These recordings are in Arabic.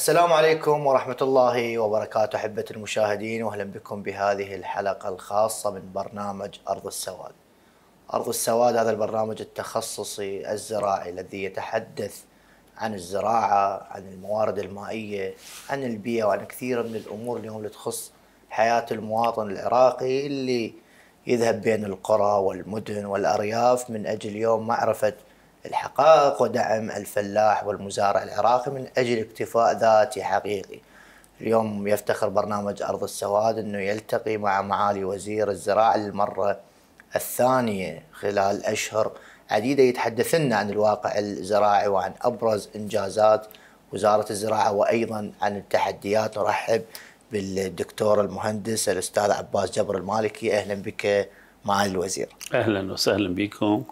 السلام عليكم ورحمة الله وبركاته أحبة المشاهدين وأهلا بكم بهذه الحلقة الخاصة من برنامج أرض السواد أرض السواد هذا البرنامج التخصصي الزراعي الذي يتحدث عن الزراعة عن الموارد المائية عن البيئة وعن كثير من الأمور اليوم اللي تخص حياة المواطن العراقي اللي يذهب بين القرى والمدن والأرياف من أجل يوم معرفة الحقائق ودعم الفلاح والمزارع العراقي من أجل اكتفاء ذاتي حقيقي اليوم يفتخر برنامج أرض السواد أنه يلتقي مع معالي وزير الزراعة للمرة الثانية خلال أشهر عديدة يتحدث لنا عن الواقع الزراعي وعن أبرز إنجازات وزارة الزراعة وأيضا عن التحديات نرحب بالدكتور المهندس الأستاذ عباس جبر المالكي أهلا بك معالي الوزير أهلا وسهلا بكم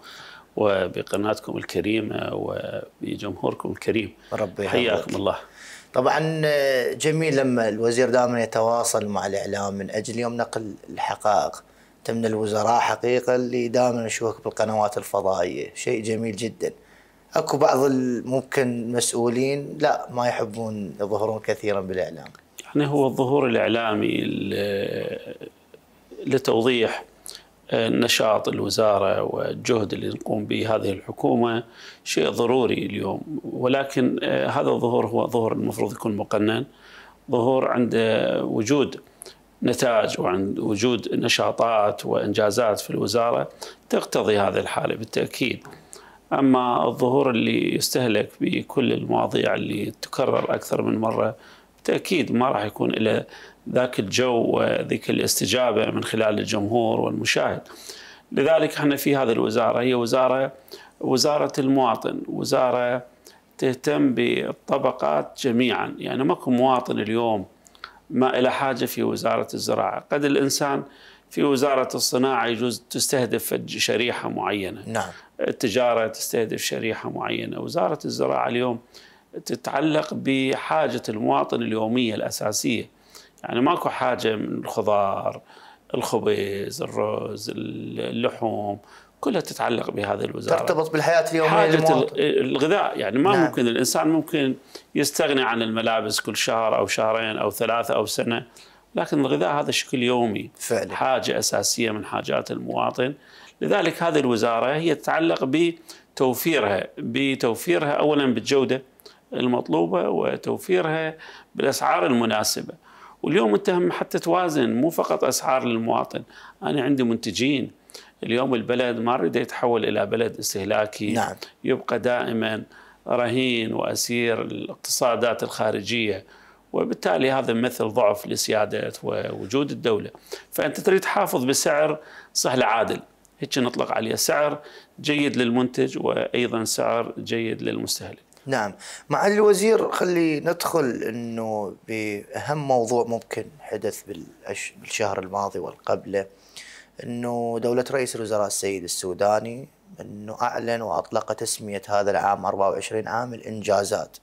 وبقناتكم الكريمة وبجمهوركم الكريم ربي حياكم الله طبعا جميل لما الوزير دائما يتواصل مع الإعلام من أجل يوم نقل الحقائق أنت من الوزراء حقيقة اللي دائما نشوفك بالقنوات الفضائية شيء جميل جدا اكو بعض ممكن مسؤولين لا ما يحبون يظهرون كثيرا بالاعلام. يعني هو الظهور الاعلامي لتوضيح نشاط الوزارة والجهد اللي نقوم به هذه الحكومة شيء ضروري اليوم ولكن آه، هذا الظهور هو ظهور المفروض يكون مقنن ظهور عند وجود نتائج وعند وجود نشاطات وإنجازات في الوزارة تقتضي هذه الحالة بالتأكيد أما الظهور اللي يستهلك بكل المواضيع اللي تكرر أكثر من مرة بالتاكيد ما راح يكون له ذاك الجو وذيك الاستجابه من خلال الجمهور والمشاهد. لذلك احنا في هذه الوزاره هي وزاره وزاره المواطن، وزاره تهتم بالطبقات جميعا، يعني ماكو مواطن اليوم ما إلى حاجة في وزارة الزراعة قد الإنسان في وزارة الصناعة يجوز تستهدف شريحة معينة نعم. التجارة تستهدف شريحة معينة وزارة الزراعة اليوم تتعلق بحاجة المواطن اليومية الأساسية يعني ماكو حاجة من الخضار الخبز الرز اللحوم كلها تتعلق بهذه الوزارة ترتبط بالحياة اليومية حاجة الغذاء يعني ما نعم. ممكن الإنسان ممكن يستغني عن الملابس كل شهر أو شهرين أو ثلاثة أو سنة لكن الغذاء هذا شكل يومي فعلا. حاجة أساسية من حاجات المواطن لذلك هذه الوزارة هي تتعلق بتوفيرها بتوفيرها أولا بالجودة المطلوبة وتوفيرها بالأسعار المناسبة واليوم أنت حتى توازن مو فقط أسعار للمواطن أنا عندي منتجين اليوم البلد ما أريد يتحول إلى بلد استهلاكي نعم. يبقى دائما رهين وأسير الاقتصادات الخارجية وبالتالي هذا مثل ضعف لسيادة ووجود الدولة فأنت تريد تحافظ بسعر سهل عادل هيك نطلق عليه سعر جيد للمنتج وأيضا سعر جيد للمستهلك نعم معالي الوزير خلي ندخل انه باهم موضوع ممكن حدث بالشهر الماضي والقبله انه دوله رئيس الوزراء السيد السوداني انه اعلن واطلق تسميه هذا العام 24 عام الانجازات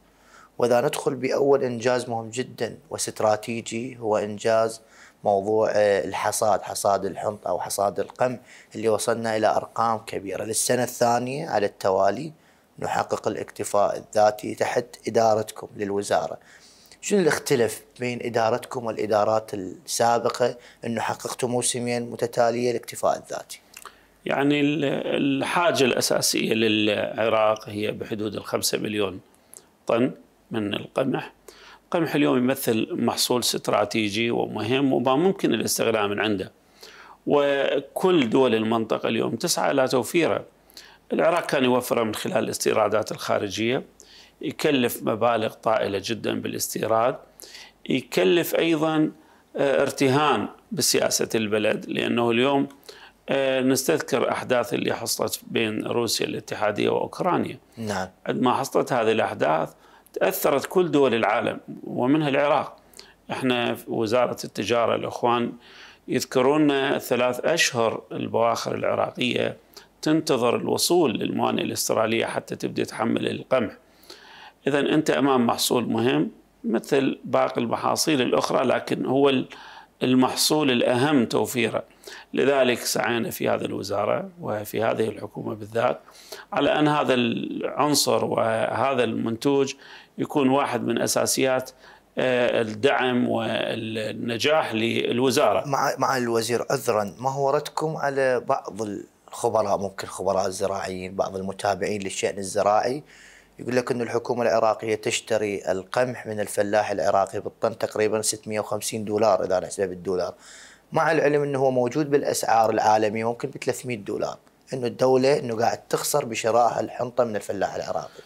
واذا ندخل باول انجاز مهم جدا واستراتيجي هو انجاز موضوع آه، الحصاد حصاد الحنط او حصاد القمح اللي وصلنا الى ارقام كبيره للسنه الثانيه على التوالي نحقق الاكتفاء الذاتي تحت إدارتكم للوزارة شنو الاختلاف بين إدارتكم والإدارات السابقة أنه حققتوا موسمين متتالية الاكتفاء الذاتي يعني الحاجة الأساسية للعراق هي بحدود 5 مليون طن من القمح القمح اليوم يمثل محصول استراتيجي ومهم وما ممكن الاستغناء من عنده وكل دول المنطقة اليوم تسعى إلى توفيره العراق كان يوفرها من خلال الاستيرادات الخارجية يكلف مبالغ طائلة جدا بالاستيراد يكلف أيضا آه، ارتهان بسياسة البلد لأنه اليوم آه، نستذكر أحداث اللي حصلت بين روسيا الاتحادية وأوكرانيا نعم عندما حصلت هذه الأحداث تأثرت كل دول العالم ومنها العراق احنا في وزارة التجارة الأخوان يذكرون ثلاث أشهر البواخر العراقية تنتظر الوصول للموانئ الاسترالية حتى تبدأ تحمل القمح إذا أنت أمام محصول مهم مثل باقي المحاصيل الأخرى لكن هو المحصول الأهم توفيره لذلك سعينا في هذه الوزارة وفي هذه الحكومة بالذات على أن هذا العنصر وهذا المنتوج يكون واحد من أساسيات آه، الدعم والنجاح للوزارة مع, مع الوزير عذرا ما هو ردكم على بعض ال... خبراء ممكن خبراء الزراعيين بعض المتابعين للشأن الزراعي يقول لك أن الحكومة العراقية تشتري القمح من الفلاح العراقي بالطن تقريبا 650 دولار إذا نحسبها بالدولار مع العلم أنه هو موجود بالأسعار العالمية ممكن ب 300 دولار أنه الدولة أنه قاعد تخسر بشراء الحنطة من الفلاح العراقي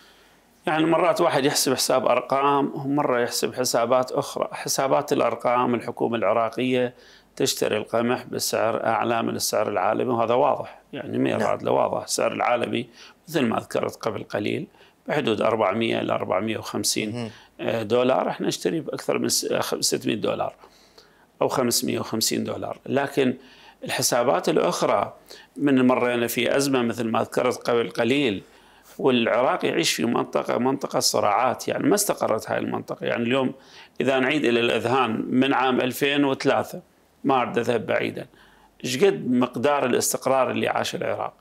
يعني مرات واحد يحسب حساب أرقام ومرة يحسب حسابات أخرى حسابات الأرقام الحكومة العراقية تشتري القمح بسعر أعلى من السعر العالمي وهذا واضح يعني ميراد نعم. له واضح السعر العالمي مثل ما ذكرت قبل قليل بحدود 400 إلى 450 آه، دولار احنا نشتري بأكثر من 600 آه، دولار أو 550 دولار لكن الحسابات الأخرى من مرينا في أزمة مثل ما ذكرت قبل قليل والعراق يعيش في منطقة منطقة صراعات يعني ما استقرت هاي المنطقة يعني اليوم إذا نعيد إلى الأذهان من عام 2003 ما اريد اذهب بعيدا ايش قد مقدار الاستقرار اللي عاش العراق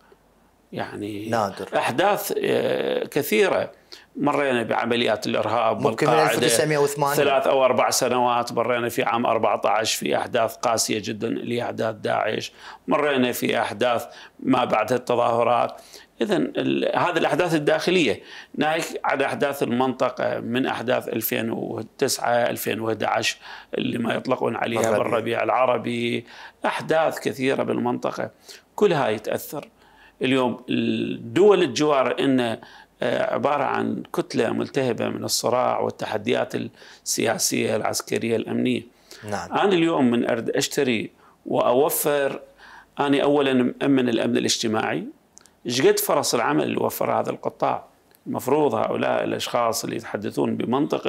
يعني نادر احداث آه، كثيره مرينا بعمليات الارهاب ممكن والقاعده من 1980 ثلاث او اربع سنوات مرينا في عام 14 في احداث قاسيه جدا لاحداث داعش مرينا في احداث ما بعد التظاهرات إذا هذه الأحداث الداخلية ناهيك على أحداث المنطقة من أحداث 2009 2011 اللي ما يطلقون عليها بالربيع العربي أحداث كثيرة بالمنطقة كل هاي تأثر اليوم الدول الجوار إن آه، عبارة عن كتلة ملتهبة من الصراع والتحديات السياسية العسكرية الأمنية نعم. أنا اليوم من أرد أشتري وأوفر أنا أولا أمن الأمن الاجتماعي ايش قد فرص العمل اللي وفرها هذا القطاع المفروض هؤلاء الاشخاص اللي يتحدثون بمنطق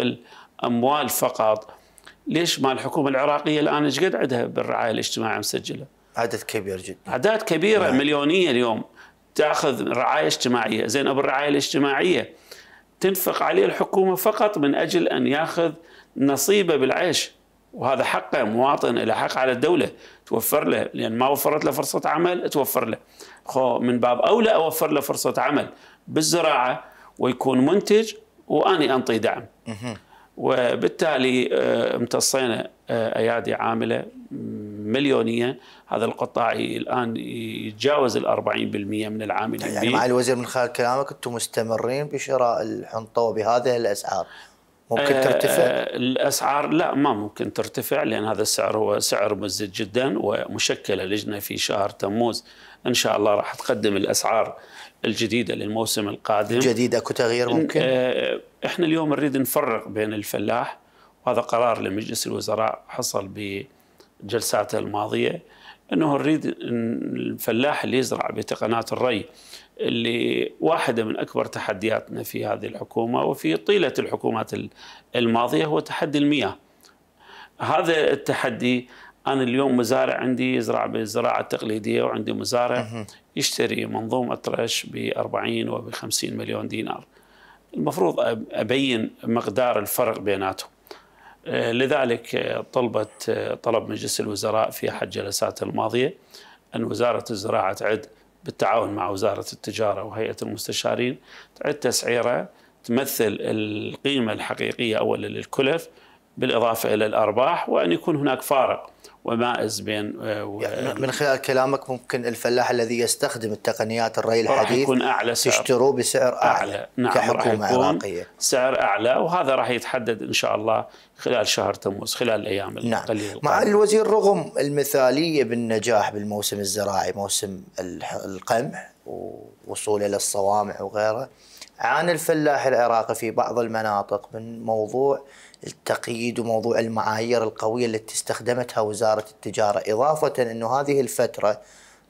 الاموال فقط ليش ما الحكومه العراقيه الان ايش قد عندها بالرعايه الاجتماعيه مسجله؟ عدد كبير جدا اعداد كبيره نعم. مليونيه اليوم تاخذ رعايه اجتماعيه، زين ابو الرعايه الاجتماعيه تنفق عليه الحكومه فقط من اجل ان ياخذ نصيبه بالعيش وهذا حقه مواطن له حق على الدوله توفر له لان ما وفرت له فرصه عمل توفر له من باب أولى أوفر له فرصة عمل بالزراعة ويكون منتج وأني أنطي دعم وبالتالي آه، امتصينا آه، أيادي عاملة مليونية هذا القطاع الآن يتجاوز ال 40% من العاملين يعني مع الوزير من خلال كلامك أنتم مستمرين بشراء الحنطة وبهذه الأسعار ممكن آه، ترتفع؟ الاسعار لا ما ممكن ترتفع لان هذا السعر هو سعر مزج جدا ومشكله لجنه في شهر تموز ان شاء الله راح تقدم الاسعار الجديده للموسم القادم جديد اكو تغيير ممكن؟ آه، احنا اليوم نريد نفرق بين الفلاح وهذا قرار لمجلس الوزراء حصل بجلساته الماضيه انه نريد الفلاح اللي يزرع بتقنات الري اللي واحدة من أكبر تحدياتنا في هذه الحكومة وفي طيلة الحكومات الماضية هو تحدي المياه هذا التحدي أنا اليوم مزارع عندي يزرع بالزراعة التقليدية وعندي مزارع يشتري منظومة رش ب 40 وب 50 مليون دينار المفروض أبين مقدار الفرق بيناتهم آه، لذلك آه، طلبت آه، طلب مجلس الوزراء في أحد جلساته الماضية أن وزارة الزراعة تعد بالتعاون مع وزاره التجاره وهيئه المستشارين تعد تسعيره تمثل القيمه الحقيقيه اولا للكلف بالاضافه الى الارباح وان يكون هناك فارق ومائز بين آه، و... يعني من خلال كلامك ممكن الفلاح الذي يستخدم التقنيات الري الحديث يكون اعلى سعر تشتروه بسعر اعلى, أعلى. نعم كحكومه عراقيه سعر اعلى وهذا راح يتحدد ان شاء الله خلال شهر تموز خلال الايام نعم. القليله مع الوزير رغم المثاليه بالنجاح بالموسم الزراعي موسم القمح ووصوله للصوامع وغيره عن الفلاح العراقي في بعض المناطق من موضوع التقييد وموضوع المعايير القويه التي استخدمتها وزاره التجاره، اضافه انه هذه الفتره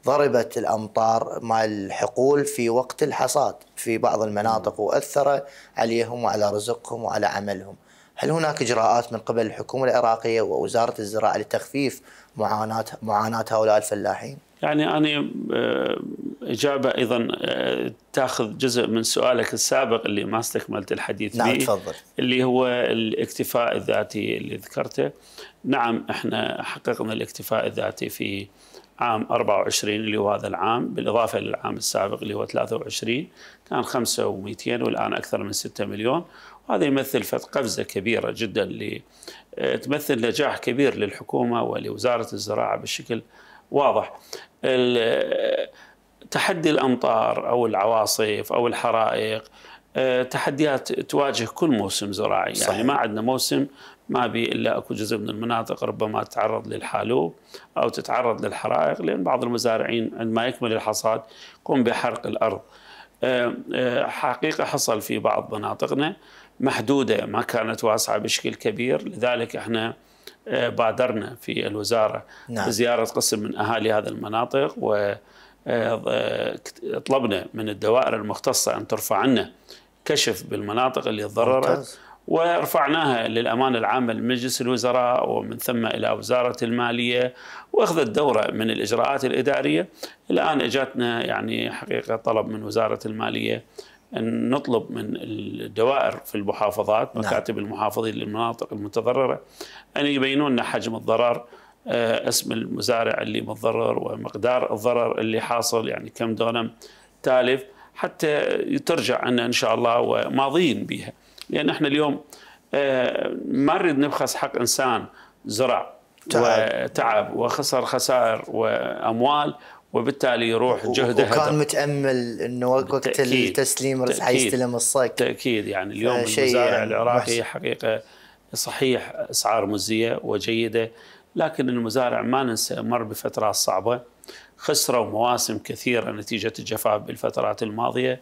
ضربت الامطار مع الحقول في وقت الحصاد في بعض المناطق واثر عليهم وعلى رزقهم وعلى عملهم. هل هناك اجراءات من قبل الحكومه العراقيه ووزاره الزراعه لتخفيف معاناه معاناه هؤلاء الفلاحين؟ يعني أنا آه، إجابة أيضا آه، تاخذ جزء من سؤالك السابق اللي ما استكملت الحديث نعم تفضل اللي هو الاكتفاء الذاتي اللي ذكرته نعم احنا حققنا الاكتفاء الذاتي في عام 24 اللي هو هذا العام بالإضافة للعام السابق اللي هو 23 كان 5 و200 والآن أكثر من 6 مليون وهذا يمثل قفزة كبيرة جدا اللي آه، تمثل نجاح كبير للحكومة ولوزارة الزراعة بشكل واضح تحدي الامطار او العواصف او الحرائق آه، تحديات تواجه كل موسم زراعي يعني صحيح. يعني ما عندنا موسم ما بي الا اكو جزء من المناطق ربما تتعرض للحالوب او تتعرض للحرائق لان بعض المزارعين عندما يكمل الحصاد يقوم بحرق الارض آه، آه، حقيقه حصل في بعض مناطقنا محدوده ما كانت واسعه بشكل كبير لذلك احنا آه، بادرنا في الوزاره نعم. زياره قسم من اهالي هذا المناطق وطلبنا آه، آه، من الدوائر المختصه ان ترفع عنا كشف بالمناطق اللي تضررت ورفعناها للأمانة العامة لمجلس الوزراء ومن ثم إلى وزارة المالية وأخذت دورة من الإجراءات الإدارية الآن أجتنا يعني حقيقة طلب من وزارة المالية أن نطلب من الدوائر في المحافظات نعم. مكاتب نعم. المحافظين للمناطق المتضررة أن يبينون لنا حجم الضرر آه، اسم المزارع اللي متضرر ومقدار الضرر اللي حاصل يعني كم دونم تالف حتى ترجع عنا إن شاء الله وماضيين بها لأن إحنا اليوم آه، ما نريد نبخس حق إنسان زرع تعب. وتعب وخسر خسائر وأموال وبالتالي يروح جهده وكان هدر. متامل انه وقت التسليم راح يستلم الصك بالتاكيد يعني اليوم المزارع يعني العراقي حقيقه صحيح اسعار مزيه وجيده لكن المزارع ما ننسى مر بفترات صعبه خسروا مواسم كثيره نتيجه الجفاف بالفترات الماضيه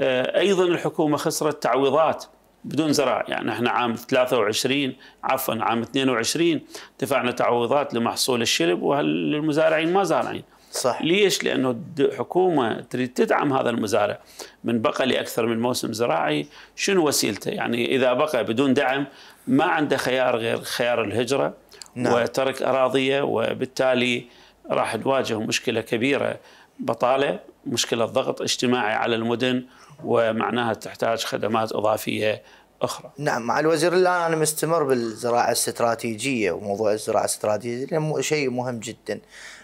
آه، ايضا الحكومه خسرت تعويضات بدون زراعه يعني احنا عام 23 عفوا عام 22 دفعنا تعويضات لمحصول الشلب وللمزارعين ما زارعين صح ليش؟ لانه الحكومه تريد تدعم هذا المزارع من بقى لاكثر من موسم زراعي شنو وسيلته؟ يعني اذا بقى بدون دعم ما عنده خيار غير خيار الهجرة نعم. وترك أراضيه وبالتالي راح تواجه مشكلة كبيرة بطالة مشكلة ضغط اجتماعي على المدن ومعناها تحتاج خدمات إضافية أخرى نعم مع الوزير الآن أنا مستمر بالزراعة الاستراتيجية وموضوع الزراعة الاستراتيجية شيء مهم جدا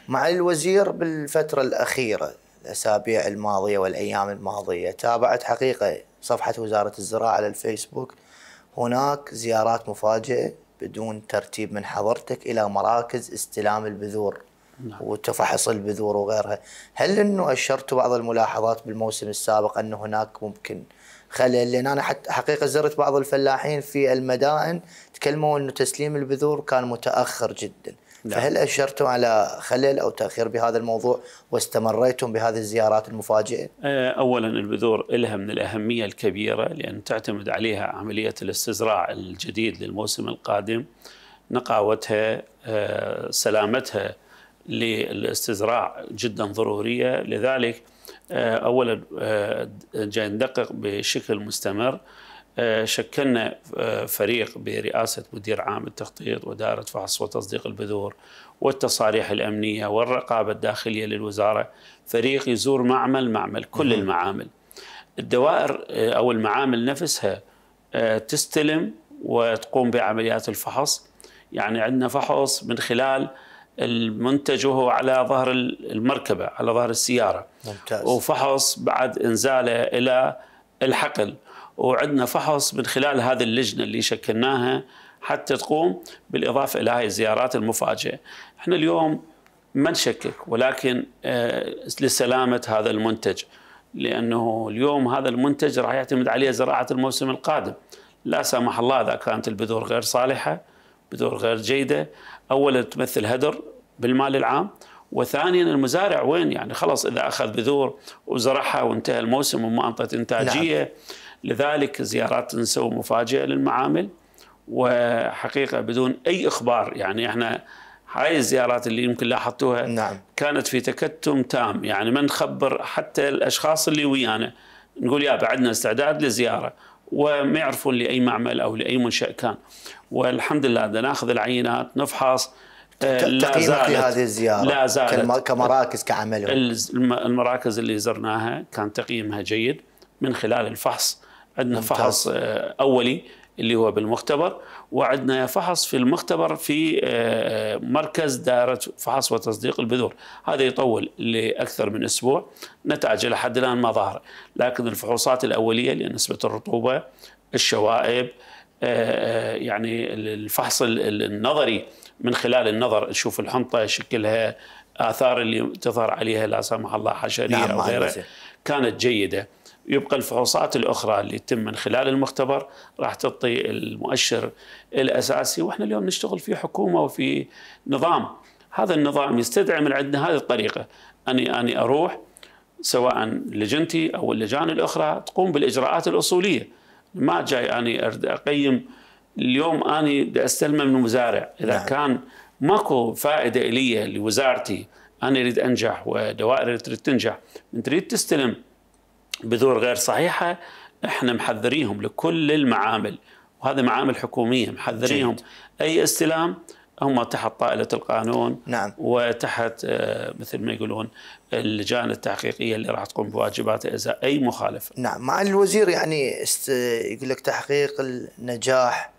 مع الوزير بالفترة الأخيرة الأسابيع الماضية والأيام الماضية تابعت حقيقة صفحة وزارة الزراعة على الفيسبوك هناك زيارات مفاجئة بدون ترتيب من حضرتك إلى مراكز استلام البذور نعم. وتفحص البذور وغيرها هل أنه أشرت بعض الملاحظات بالموسم السابق أن هناك ممكن خلل لأن أنا حتى حقيقة زرت بعض الفلاحين في المدائن تكلموا أنه تسليم البذور كان متأخر جداً نعم. فهل أشرتم على خلل أو تأخير بهذا الموضوع واستمريتم بهذه الزيارات المفاجئة؟ أه، أولا البذور لها من الأهمية الكبيرة لأن تعتمد عليها عملية الاستزراع الجديد للموسم القادم نقاوتها أه، سلامتها للاستزراع جدا ضرورية لذلك أه، أولا جاي ندقق بشكل مستمر آه، شكلنا آه، فريق برئاسة مدير عام التخطيط ودائرة فحص وتصديق البذور والتصاريح الأمنية والرقابة الداخلية للوزارة فريق يزور معمل معمل كل المعامل الدوائر آه، أو المعامل نفسها تستلم وتقوم بعمليات الفحص يعني عندنا فحص من خلال المنتج وهو على ظهر المركبة على ظهر السيارة ممتاز. وفحص بعد إنزاله إلى الحقل وعندنا فحص من خلال هذه اللجنه اللي شكلناها حتى تقوم بالاضافه الى هاي الزيارات المفاجئه. احنا اليوم ما نشكك ولكن آه، لسلامه هذا المنتج لانه اليوم هذا المنتج راح يعتمد عليه زراعه الموسم القادم. لا سمح الله اذا كانت البذور غير صالحه، بذور غير جيده، اولا تمثل هدر بالمال العام وثانيا المزارع وين يعني خلاص اذا اخذ بذور وزرعها وانتهى الموسم وما انطت انتاجيه نعم. لذلك زيارات نسوي مفاجئه للمعامل وحقيقه بدون اي اخبار يعني احنا هاي الزيارات اللي يمكن لاحظتوها نعم. كانت في تكتم تام يعني ما نخبر حتى الاشخاص اللي ويانا نقول يا بعدنا استعداد للزياره وما يعرفون لاي معمل او لاي منشا كان والحمد لله ده ناخذ العينات نفحص آه، لا زالت هذه الزياره لا زالت كمراكز كعمل المراكز اللي زرناها كان تقييمها جيد من خلال الفحص عندنا فحص آه، اولي اللي هو بالمختبر وعندنا فحص في المختبر في آه، آه، مركز دائرة فحص وتصديق البذور هذا يطول لأكثر من أسبوع نتائج لحد الآن ما ظهر لكن الفحوصات الأولية لنسبة الرطوبة الشوائب يعني الفحص النظري من خلال النظر نشوف الحنطة شكلها آثار اللي تظهر عليها لا سمح الله حشرية نعم أو غيرها كانت جيدة يبقى الفحوصات الاخرى اللي تتم من خلال المختبر راح تعطي المؤشر الاساسي واحنا اليوم نشتغل في حكومه وفي نظام هذا النظام يستدعي من عندنا هذه الطريقه اني اني اروح سواء لجنتي او اللجان الاخرى تقوم بالاجراءات الاصوليه ما جاي اني اقيم اليوم اني بدي استلمه من مزارع اذا نعم. كان ماكو فائده لي لوزارتي انا اريد انجح ودوائر تريد تنجح من تريد تستلم بذور غير صحيحه احنا محذريهم لكل المعامل وهذا معامل حكوميه محذريهم جيد. اي استلام هم تحت طائلة القانون نعم. وتحت آه، مثل ما يقولون اللجان التحقيقية اللي راح تقوم بواجبات إزاء أي مخالف نعم مع الوزير يعني يقول لك تحقيق النجاح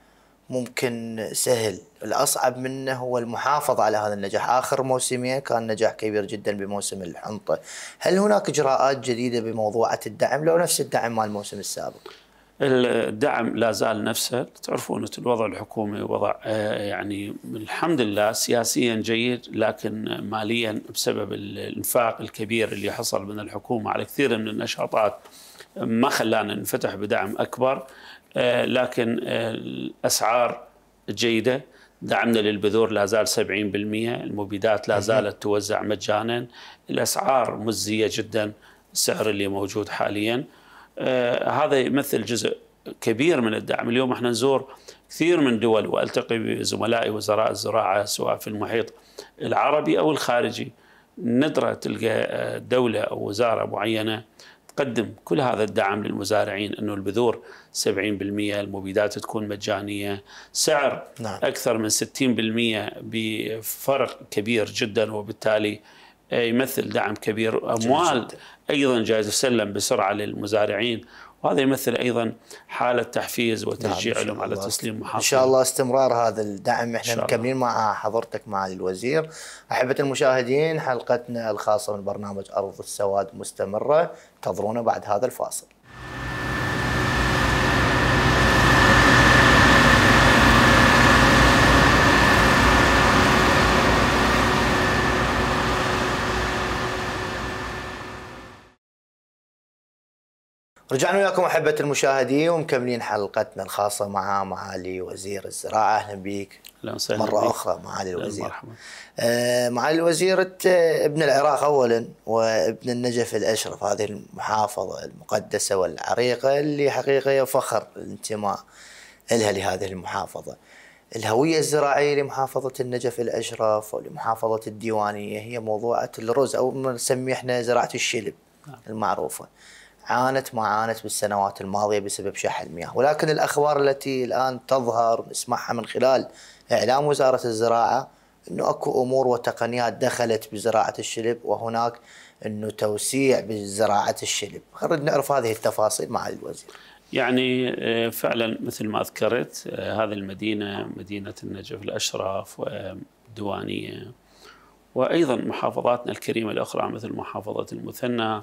ممكن سهل الأصعب منه هو المحافظة على هذا النجاح آخر موسمين كان نجاح كبير جدا بموسم الحنطة هل هناك إجراءات جديدة بموضوعة الدعم لو نفس الدعم مال الموسم السابق الدعم لا زال نفسه تعرفون الوضع الحكومي وضع آه، يعني الحمد لله سياسيا جيد لكن ماليا بسبب الانفاق الكبير اللي حصل من الحكومة على كثير من النشاطات ما خلانا نفتح بدعم أكبر آه، لكن آه، الأسعار جيدة دعمنا للبذور لا زال 70% المبيدات لا زالت توزع مجانا الأسعار مزيه جدا السعر اللي موجود حاليا آه، هذا يمثل جزء كبير من الدعم اليوم احنا نزور كثير من دول والتقي بزملائي وزراء الزراعه سواء في المحيط العربي او الخارجي ندره تلقى دوله او وزاره معينه تقدم كل هذا الدعم للمزارعين انه البذور 70% المبيدات تكون مجانيه سعر نعم. اكثر من 60% بفرق كبير جدا وبالتالي يمثل دعم كبير اموال ايضا جايز تسلم بسرعه للمزارعين وهذا يمثل ايضا حاله تحفيز وتشجيع نعم لهم على تسليم محافظه ان شاء الله استمرار هذا الدعم احنا مكملين مع حضرتك معالي الوزير احبه المشاهدين حلقتنا الخاصه من برنامج ارض السواد مستمره انتظرونا بعد هذا الفاصل رجعنا وياكم احبه المشاهدين ومكملين حلقتنا الخاصه مع معالي وزير الزراعه اهلا بك مره بيك. اخرى معالي الوزير مرحبا آه معالي الوزير انت ابن العراق اولا وابن النجف الاشرف هذه المحافظه المقدسه والعريقه اللي حقيقه هي فخر الانتماء لها لهذه المحافظه الهوية الزراعية لمحافظة النجف الأشرف ولمحافظة الديوانية هي موضوعة الرز أو ما نسميه احنا زراعة الشلب نعم. المعروفة. عانت ما عانت بالسنوات الماضيه بسبب شح المياه، ولكن الاخبار التي الان تظهر نسمعها من خلال اعلام وزاره الزراعه انه اكو امور وتقنيات دخلت بزراعه الشلب وهناك انه توسيع بزراعه الشلب، خلينا نعرف هذه التفاصيل مع الوزير. يعني آه، فعلا مثل ما ذكرت آه، هذه المدينه مدينه النجف الاشراف ودوانيه آه، وايضا محافظاتنا الكريمه الاخرى مثل محافظه المثنى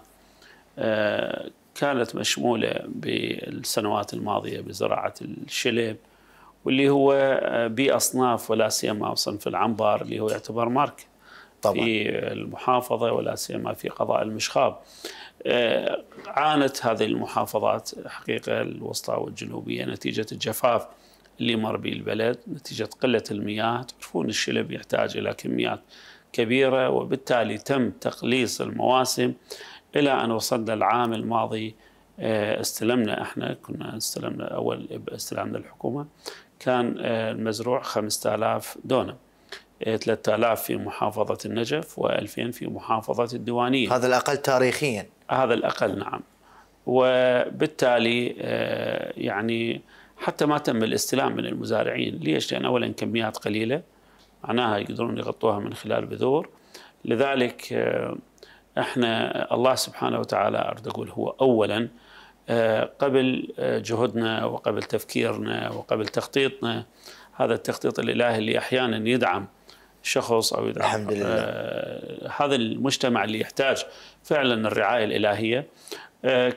آه، كانت مشمولة بالسنوات الماضية بزراعة الشلب واللي هو آه، بأصناف ولا سيما صنف العنبر اللي هو يعتبر مارك طبعا. في المحافظة ولا سيما في قضاء المشخاب آه، عانت هذه المحافظات حقيقة الوسطى والجنوبية نتيجة الجفاف اللي مر به البلد نتيجة قلة المياه تعرفون الشلب يحتاج إلى كميات كبيرة وبالتالي تم تقليص المواسم الى ان وصلنا العام الماضي آه، استلمنا احنا كنا استلمنا اول استلامنا الحكومه كان آه، المزروع 5000 دونم 3000 آه، في محافظة النجف و2000 في محافظة الديوانية هذا الأقل تاريخيا هذا الأقل نعم وبالتالي يعني حتى ما تم الاستلام من المزارعين ليش؟ لأن أولا كميات قليلة معناها يقدرون يغطوها من خلال بذور لذلك احنا الله سبحانه وتعالى ارد اقول هو اولا آه، قبل آه، جهدنا وقبل تفكيرنا وقبل تخطيطنا هذا التخطيط الالهي اللي احيانا يدعم شخص او يدعم الحمد لله. آه، هذا المجتمع اللي يحتاج فعلا الرعايه الالهيه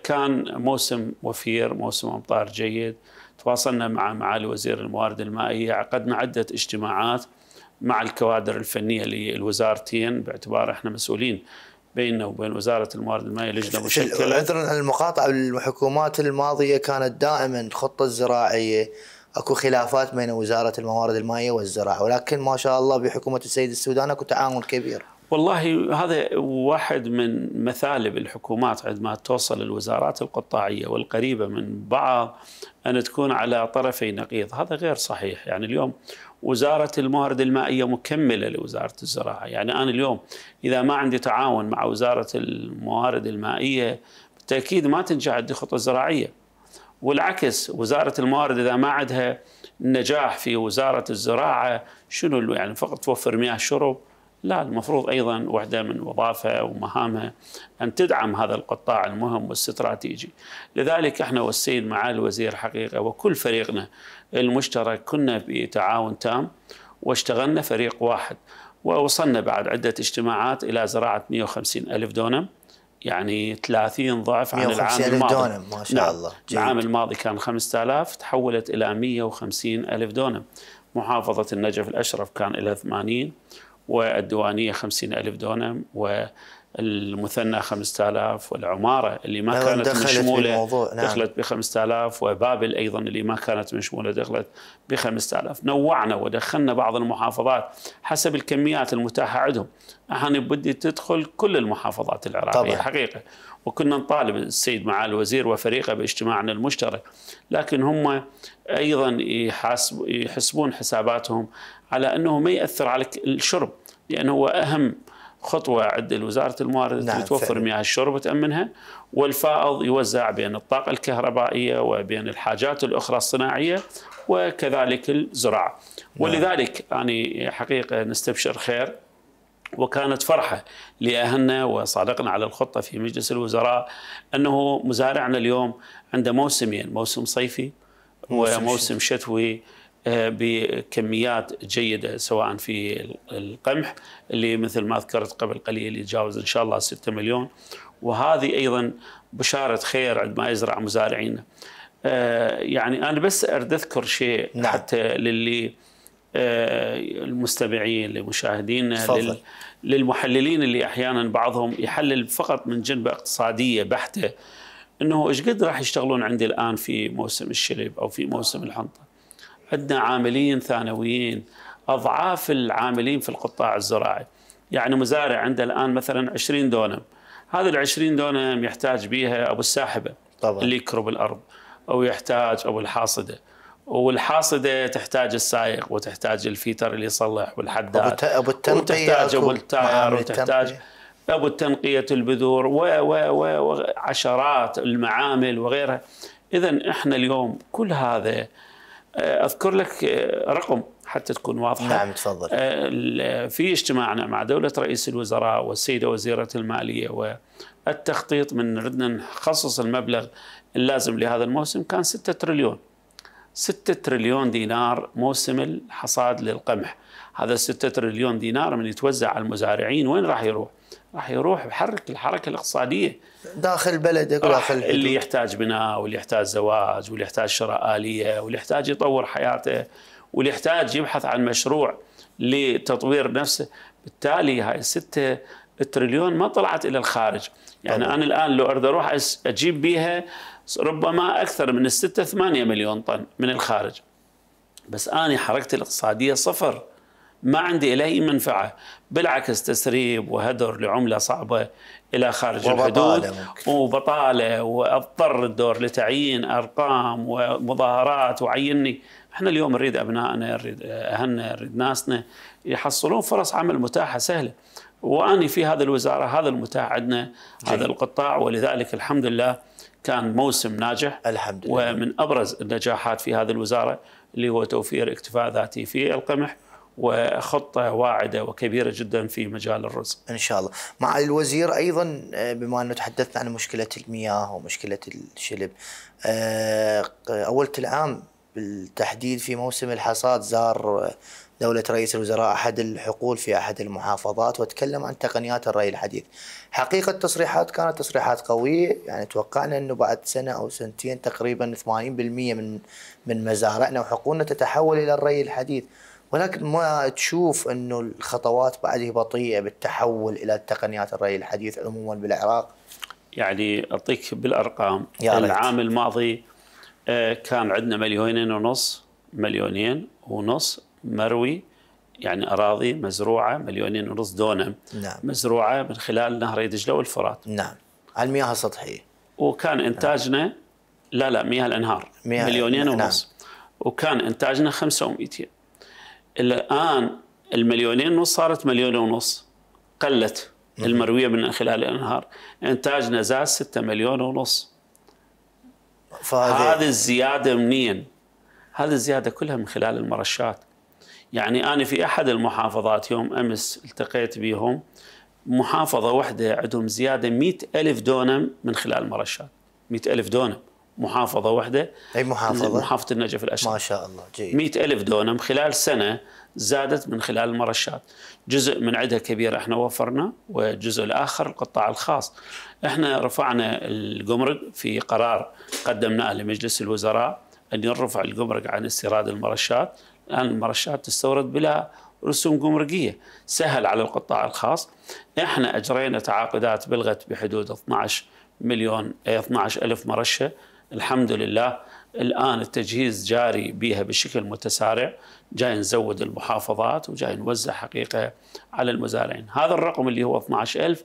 كان موسم وفير موسم امطار جيد تواصلنا مع معالي وزير الموارد المائيه عقدنا عده اجتماعات مع الكوادر الفنيه للوزارتين باعتبار احنا مسؤولين بيننا وبين وزاره الموارد المائيه لجنه مشكله عذرا عن المقاطعه الحكومات الماضيه كانت دائما الخطه الزراعيه اكو خلافات بين وزاره الموارد المائيه والزراعه ولكن ما شاء الله بحكومه السيد السودان اكو تعاون كبير والله هذا واحد من مثالب الحكومات عندما توصل الوزارات القطاعيه والقريبه من بعض ان تكون على طرفي نقيض هذا غير صحيح يعني اليوم وزارة الموارد المائية مكملة لوزارة الزراعة يعني أنا اليوم إذا ما عندي تعاون مع وزارة الموارد المائية بالتأكيد ما تنجح عندي خطة زراعية والعكس وزارة الموارد إذا ما عندها نجاح في وزارة الزراعة شنو يعني فقط توفر مياه شرب لا المفروض أيضا واحدة من وظائفها ومهامها أن تدعم هذا القطاع المهم والاستراتيجي لذلك احنا والسيد معالي الوزير حقيقة وكل فريقنا المشترك كنا بتعاون تام واشتغلنا فريق واحد ووصلنا بعد عدة اجتماعات إلى زراعة 150 ألف دونم يعني 30 ضعف عن العام الماضي دونم ما شاء نعم. الله جيد. العام الماضي كان 5000 تحولت إلى 150 ألف دونم محافظة النجف الأشرف كان إلى 80 والديوانية 50 ألف دونم و المثنى 5000 والعماره اللي ما كانت مشموله نعم. دخلت ب 5000 وبابل ايضا اللي ما كانت مشموله دخلت ب 5000 نوعنا ودخلنا بعض المحافظات حسب الكميات المتاحه عندهم احنا بدي تدخل كل المحافظات العراقيه طبعا. حقيقه وكنا نطالب السيد معالي الوزير وفريقه باجتماعنا المشترك لكن هم ايضا يحسبون حساباتهم على انه ما ياثر على الشرب لانه هو اهم خطوة عند وزارة الموارد نعم توفر مياه الشرب وتأمنها والفائض يوزع بين الطاقة الكهربائية وبين الحاجات الأخرى الصناعية وكذلك الزراعة نعم. ولذلك يعني حقيقة نستبشر خير وكانت فرحة لأهلنا وصادقنا على الخطة في مجلس الوزراء أنه مزارعنا اليوم عنده موسمين موسم صيفي وموسم شتوي بكميات جيدة سواء في القمح اللي مثل ما ذكرت قبل قليل يتجاوز إن شاء الله 6 مليون وهذه أيضا بشارة خير عندما يزرع مزارعينا آه، يعني أنا بس أرد أذكر شيء نعم. حتى للي آه، المستمعين لمشاهدينا لل... للمحللين اللي احيانا بعضهم يحلل فقط من جنبه اقتصاديه بحته انه ايش قد راح يشتغلون عندي الان في موسم الشلب او في موسم الحنطه عندنا عاملين ثانويين أضعاف العاملين في القطاع الزراعي يعني مزارع عنده الآن مثلا 20 دونم هذا ال 20 دونم يحتاج بيها أبو الساحبة طبعا. اللي يكرب الأرض أو يحتاج أبو الحاصدة والحاصده تحتاج السائق وتحتاج الفيتر اللي يصلح والحداد ابو التنقيه وتحتاج ابو التاير وتحتاج ابو التنقيه البذور و و و وعشرات المعامل وغيرها اذا احنا اليوم كل هذا اذكر لك آه، رقم حتى تكون واضحه نعم تفضل آه، في اجتماعنا مع دوله رئيس الوزراء والسيده وزيره الماليه والتخطيط من ردنا نخصص المبلغ اللازم لهذا الموسم كان 6 تريليون 6 تريليون دينار موسم الحصاد للقمح هذا 6 تريليون دينار من يتوزع على المزارعين وين راح يروح راح يروح يحرك الحركه الاقتصاديه داخل بلدك داخل اللي يحتاج بناء واللي يحتاج زواج واللي يحتاج شراء اليه واللي يحتاج يطور حياته واللي يحتاج يبحث عن مشروع لتطوير نفسه بالتالي هاي الستة تريليون ما طلعت الى الخارج يعني طبعا. انا الان لو اريد اروح اجيب بيها ربما اكثر من الستة ثمانية مليون طن من الخارج بس انا حركتي الاقتصاديه صفر ما عندي إليه أي منفعة بالعكس تسريب وهدر لعملة صعبة إلى خارج وبطالة الحدود ممكن. وبطالة واضطر الدور لتعيين أرقام ومظاهرات وعيني احنا اليوم نريد أبنائنا نريد أهلنا نريد ناسنا يحصلون فرص عمل متاحة سهلة وأني في هذه الوزارة هذا المتاح عندنا هذا القطاع ولذلك الحمد لله كان موسم ناجح الحمد لله ومن أبرز النجاحات في هذه الوزارة اللي هو توفير اكتفاء ذاتي في القمح وخطه واعده وكبيره جدا في مجال الرز. ان شاء الله، مع الوزير ايضا آه، بما انه تحدثنا عن مشكله المياه ومشكله الشلب آه، اول العام بالتحديد في موسم الحصاد زار آه، دولة رئيس الوزراء أحد الحقول في أحد المحافظات وتكلم عن تقنيات الري الحديث حقيقة التصريحات كانت تصريحات قوية يعني توقعنا أنه بعد سنة أو سنتين تقريبا 80% من من مزارعنا وحقولنا تتحول إلى الري الحديث ولكن ما تشوف انه الخطوات بعده بطيئه بالتحول الى تقنيات الري الحديث عموما بالعراق؟ يعني اعطيك بالارقام يا العام الماضي آه، كان عندنا مليونين ونص مليونين ونص مروي يعني اراضي مزروعه مليونين ونص دونم نعم. مزروعه من خلال نهري دجله والفرات نعم على المياه السطحيه وكان نعم. انتاجنا نعم. لا لا مياه الانهار مياه مليونين نعم. ونص وكان انتاجنا 500 الآن المليونين ونص صارت مليون ونص قلت المروية من خلال الأنهار إنتاجنا زاد 6 مليون ونص فهذه هذه الزيادة منين؟ هذه الزيادة كلها من خلال المرشات يعني أنا في أحد المحافظات يوم أمس التقيت بهم محافظة واحدة عندهم زيادة 100 ألف دونم من خلال المرشات 100 ألف دونم محافظه واحده اي محافظه محافظه النجف الاشرف ما شاء الله جيد 100 الف دونم خلال سنه زادت من خلال المرشات جزء من عدها كبير احنا وفرنا والجزء الاخر القطاع الخاص احنا رفعنا الجمرك في قرار قدمناه لمجلس الوزراء ان يرفع الجمرك عن استيراد المرشات الان المرشات تستورد بلا رسوم جمركيه سهل على القطاع الخاص احنا اجرينا تعاقدات بلغت بحدود 12 مليون 12 ألف مرشة الحمد لله الآن التجهيز جاري بها بشكل متسارع جاي نزود المحافظات وجاي نوزع حقيقة على المزارعين هذا الرقم اللي هو 12000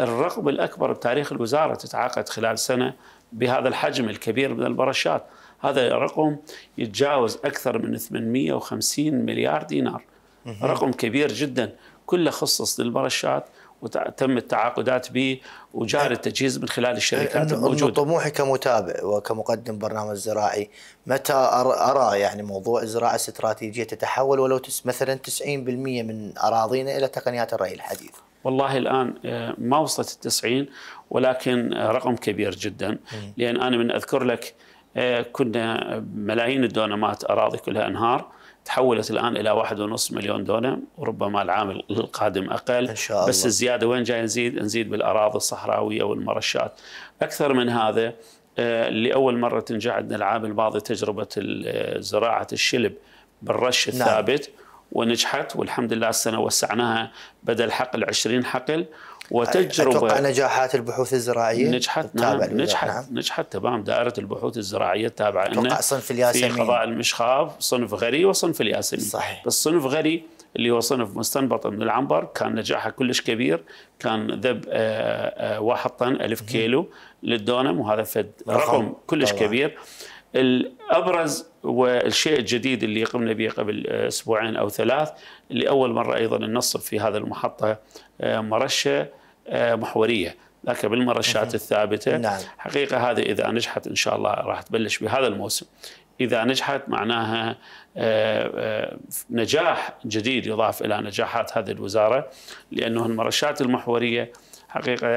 الرقم الأكبر بتاريخ الوزارة تتعاقد خلال سنة بهذا الحجم الكبير من البرشات هذا الرقم يتجاوز أكثر من 850 مليار دينار رقم كبير جدا كله خصص للبرشات وتم التعاقدات به وجار التجهيز من خلال الشركات إيه، الموجوده. طموحي كمتابع وكمقدم برنامج زراعي متى ارى يعني موضوع الزراعه الاستراتيجيه تتحول ولو مثلا 90% من اراضينا الى تقنيات الري الحديث؟ والله الان آه، ما وصلت التسعين ولكن آه، رقم كبير جدا لان انا من اذكر لك آه، كنا ملايين الدونمات اراضي كلها انهار تحولت الان الى واحد ونص مليون دونم وربما العام القادم اقل ان شاء الله بس الزياده وين جاي نزيد؟ نزيد بالاراضي الصحراويه والمرشات اكثر من هذا آه، لاول مره تنجح عندنا العام الماضي تجربه آه، زراعه الشلب بالرش نعم. الثابت نعم. ونجحت والحمد لله السنه وسعناها بدل حقل 20 حقل وتجربه اتوقع نجاحات البحوث الزراعيه نجحت نعم نجحت نعم. نجحت تمام دائره البحوث الزراعيه التابعه اتوقع صنف الياسمين في قضاء المشخاف صنف غري وصنف الياسمين صحيح بس صنف غري اللي هو صنف مستنبط من العنبر كان نجاحه كلش كبير كان ذب آه، آه، واحد طن ألف كيلو للدونم وهذا فد رقم كلش كبير الابرز والشيء الجديد اللي قمنا به قبل آه، اسبوعين او ثلاث لاول مره ايضا ننصب في هذا المحطه مرشه آه، محوريه لكن بالمرشات الثابته نعم. حقيقه هذه اذا نجحت ان شاء الله راح تبلش بهذا الموسم اذا نجحت معناها آه، آه، نجاح جديد يضاف الى نجاحات هذه الوزاره لانه المرشات المحوريه حقيقه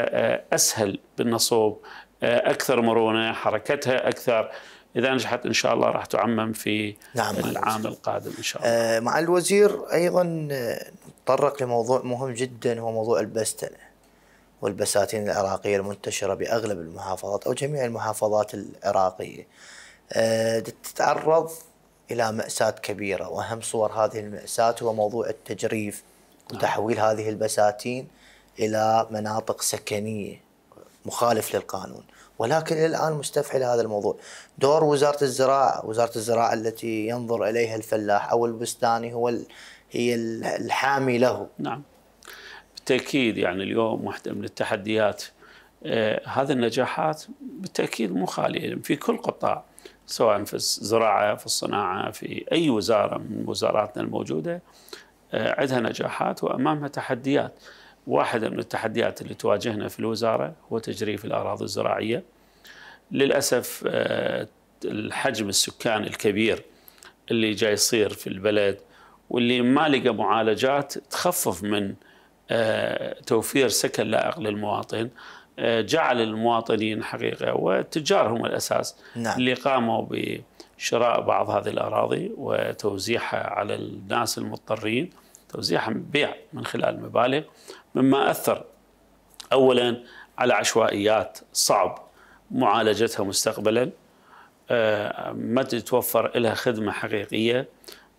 اسهل بالنصوب اكثر مرونه حركتها اكثر اذا نجحت ان شاء الله راح تعمم في نعم العام القادم ان شاء الله مع الوزير ايضا تطرق لموضوع مهم جدا هو موضوع البستنه والبساتين العراقية المنتشرة بأغلب المحافظات أو جميع المحافظات العراقية آه، تتعرض إلى مأساة كبيرة وأهم صور هذه المأساة هو موضوع التجريف وتحويل نعم. هذه البساتين إلى مناطق سكنية مخالف للقانون ولكن الى الان مستفحل هذا الموضوع دور وزاره الزراعه وزاره الزراعه التي ينظر اليها الفلاح او البستاني هو هي الحامي له نعم بالتاكيد يعني اليوم واحده من التحديات آه، هذه النجاحات بالتاكيد مو خاليه يعني في كل قطاع سواء في الزراعه في الصناعه في اي وزاره من وزاراتنا الموجوده آه، عندها نجاحات وامامها تحديات واحده من التحديات اللي تواجهنا في الوزاره هو تجريف الاراضي الزراعيه للاسف آه، الحجم السكاني الكبير اللي جاي يصير في البلد واللي ما لقى معالجات تخفف من آه، توفير سكن لائق للمواطن آه، جعل المواطنين حقيقة والتجار هم الأساس نعم. اللي قاموا بشراء بعض هذه الأراضي وتوزيعها على الناس المضطرين توزيعها بيع من خلال مبالغ مما أثر أولا على عشوائيات صعب معالجتها مستقبلا آه، ما تتوفر لها خدمة حقيقية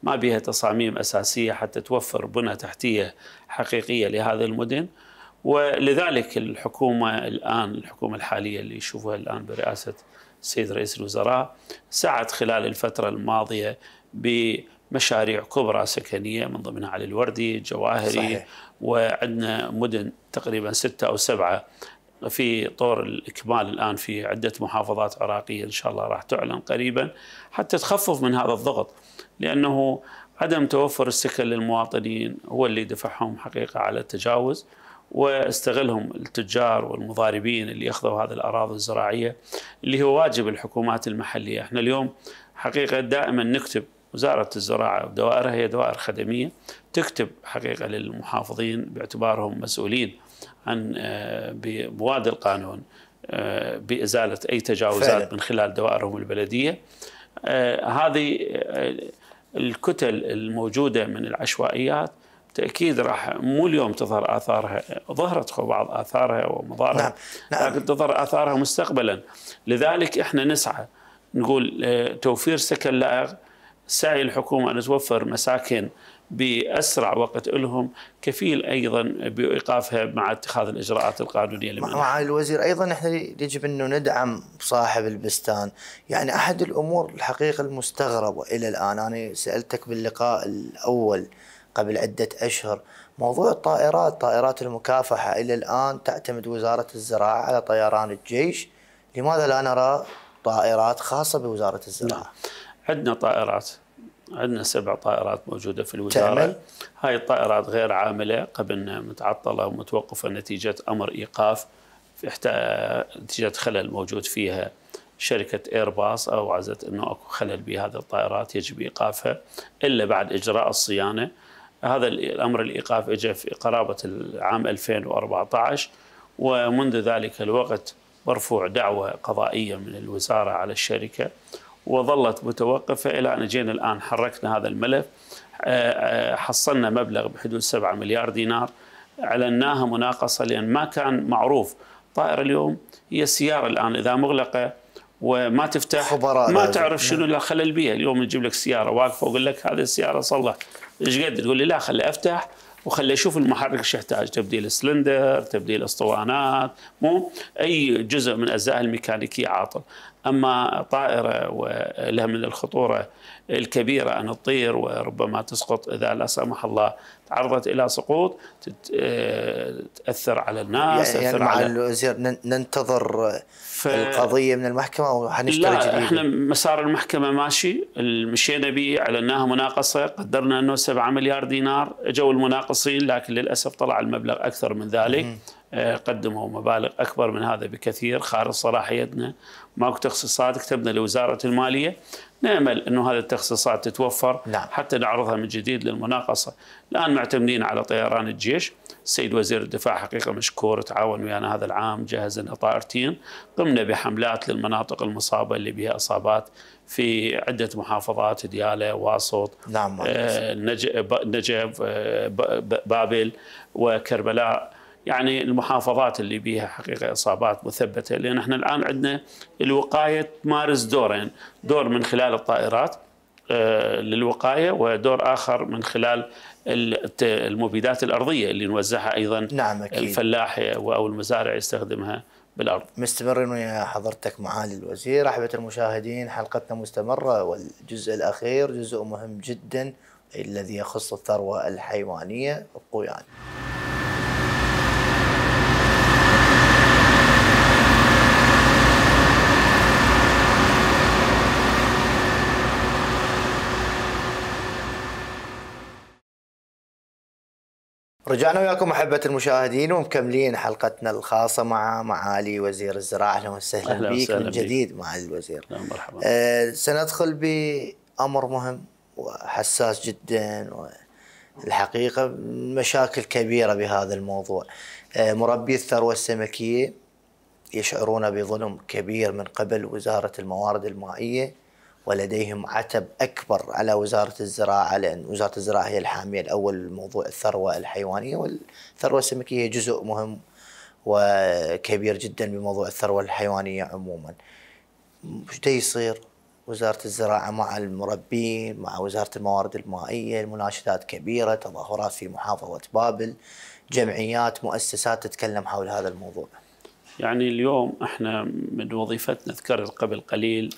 ما بها تصاميم أساسية حتى توفر بنى تحتية حقيقيه لهذه المدن ولذلك الحكومه الان الحكومه الحاليه اللي يشوفها الان برئاسه السيد رئيس الوزراء سعت خلال الفتره الماضيه بمشاريع كبرى سكنيه من ضمنها علي الوردي، الجواهري صحيح. وعندنا مدن تقريبا سته او سبعه في طور الاكمال الان في عده محافظات عراقيه ان شاء الله راح تعلن قريبا حتى تخفف من هذا الضغط لانه عدم توفر السكن للمواطنين هو اللي دفعهم حقيقة على التجاوز واستغلهم التجار والمضاربين اللي اخذوا هذه الاراضي الزراعيه اللي هو واجب الحكومات المحليه، احنا اليوم حقيقه دائما نكتب وزاره الزراعه ودوائرها هي دوائر خدميه تكتب حقيقه للمحافظين باعتبارهم مسؤولين عن آه، بوادي القانون آه، بازاله اي تجاوزات فعلا. من خلال دوائرهم البلديه. آه، هذه الكتل الموجوده من العشوائيات بالتاكيد راح مو اليوم تظهر اثارها ظهرت بعض اثارها ومضارها نعم. نعم. لكن تظهر اثارها مستقبلا لذلك احنا نسعى نقول آه، توفير سكن لائق سعي الحكومه ان توفر مساكن باسرع وقت لهم كفيل ايضا بايقافها مع اتخاذ الاجراءات القانونيه لمنعها. مع الوزير ايضا احنا يجب انه ندعم صاحب البستان، يعني احد الامور الحقيقه المستغربه الى الان انا سالتك باللقاء الاول قبل عده اشهر موضوع الطائرات طائرات المكافحه الى الان تعتمد وزاره الزراعه على طيران الجيش، لماذا لا نرى طائرات خاصه بوزاره الزراعه؟ نعم. عندنا طائرات عندنا سبع طائرات موجودة في الوزارة تعمل؟ هاي الطائرات غير عاملة قبل متعطلة ومتوقفة نتيجة أمر إيقاف نتيجة خلل موجود فيها شركة ايرباص أوعزت أنه أكو خلل بهذه الطائرات يجب إيقافها إلا بعد إجراء الصيانة هذا الأمر الإيقاف إجى في قرابة العام 2014 ومنذ ذلك الوقت مرفوع دعوة قضائية من الوزارة على الشركة وظلت متوقفة إلى أن جينا الآن حركنا هذا الملف آه، آه، حصلنا مبلغ بحدود 7 مليار دينار اعلناها مناقصه لان ما كان معروف طائر اليوم هي السياره الان اذا مغلقه وما تفتح ما تعرف شنو نعم. الخلل بيها اليوم نجيب لك سياره واقفه واقول لك هذه السياره صلح ايش قد تقول لي لا خلي افتح وخلي اشوف المحرك ايش يحتاج تبديل السلندر تبديل اسطوانات مو اي جزء من اجزاء الميكانيكيه عاطل أما طائرة ولها من الخطورة الكبيرة أن تطير وربما تسقط إذا لا سمح الله تعرضت إلى سقوط آه، تأثر على الناس يعني تأثر على الوزير ننتظر ف... القضية من المحكمة وحنشتري لا جديد. احنا مسار المحكمة ماشي مشينا به أعلناها مناقصة قدرنا أنه 7 مليار دينار جو المناقصين لكن للأسف طلع المبلغ أكثر من ذلك م- آه، قدموا مبالغ أكبر من هذا بكثير خارج صلاحيتنا ماكو تخصيصات كتبنا لوزارة المالية نأمل أنه هذه التخصيصات تتوفر نعم. حتى نعرضها من جديد للمناقصة الآن معتمدين على طيران الجيش السيد وزير الدفاع حقيقة مشكور تعاون ويانا هذا العام جهز لنا طائرتين قمنا بحملات للمناطق المصابة اللي بها إصابات في عدة محافظات دياله واسط نعم. آه نجب آه بابل وكربلاء يعني المحافظات اللي بيها حقيقه اصابات مثبته لان احنا الان عندنا الوقايه تمارس دورين، دور من خلال الطائرات آه، للوقايه ودور اخر من خلال المبيدات الارضيه اللي نوزعها ايضا نعم أكيد. الفلاح او المزارع يستخدمها بالارض. مستمرين ويا حضرتك معالي الوزير، احبه المشاهدين حلقتنا مستمره والجزء الاخير جزء مهم جدا الذي يخص الثروه الحيوانيه الطويان. يعني. رجعنا وياكم احبه المشاهدين ومكملين حلقتنا الخاصه مع معالي وزير الزراعه اهلا وسهلا بك من جديد معالي الوزير مرحبا آه سندخل بامر مهم وحساس جدا والحقيقه مشاكل كبيره بهذا الموضوع آه مربي الثروه السمكيه يشعرون بظلم كبير من قبل وزاره الموارد المائيه ولديهم عتب أكبر على وزارة الزراعة لأن وزارة الزراعة هي الحامية الأول لموضوع الثروة الحيوانية والثروة السمكية هي جزء مهم وكبير جدا بموضوع الثروة الحيوانية عموما ايش يصير وزارة الزراعة مع المربين مع وزارة الموارد المائية المناشدات كبيرة تظاهرات في محافظة بابل جمعيات مؤسسات تتكلم حول هذا الموضوع يعني اليوم احنا من وظيفتنا ذكرت قبل قليل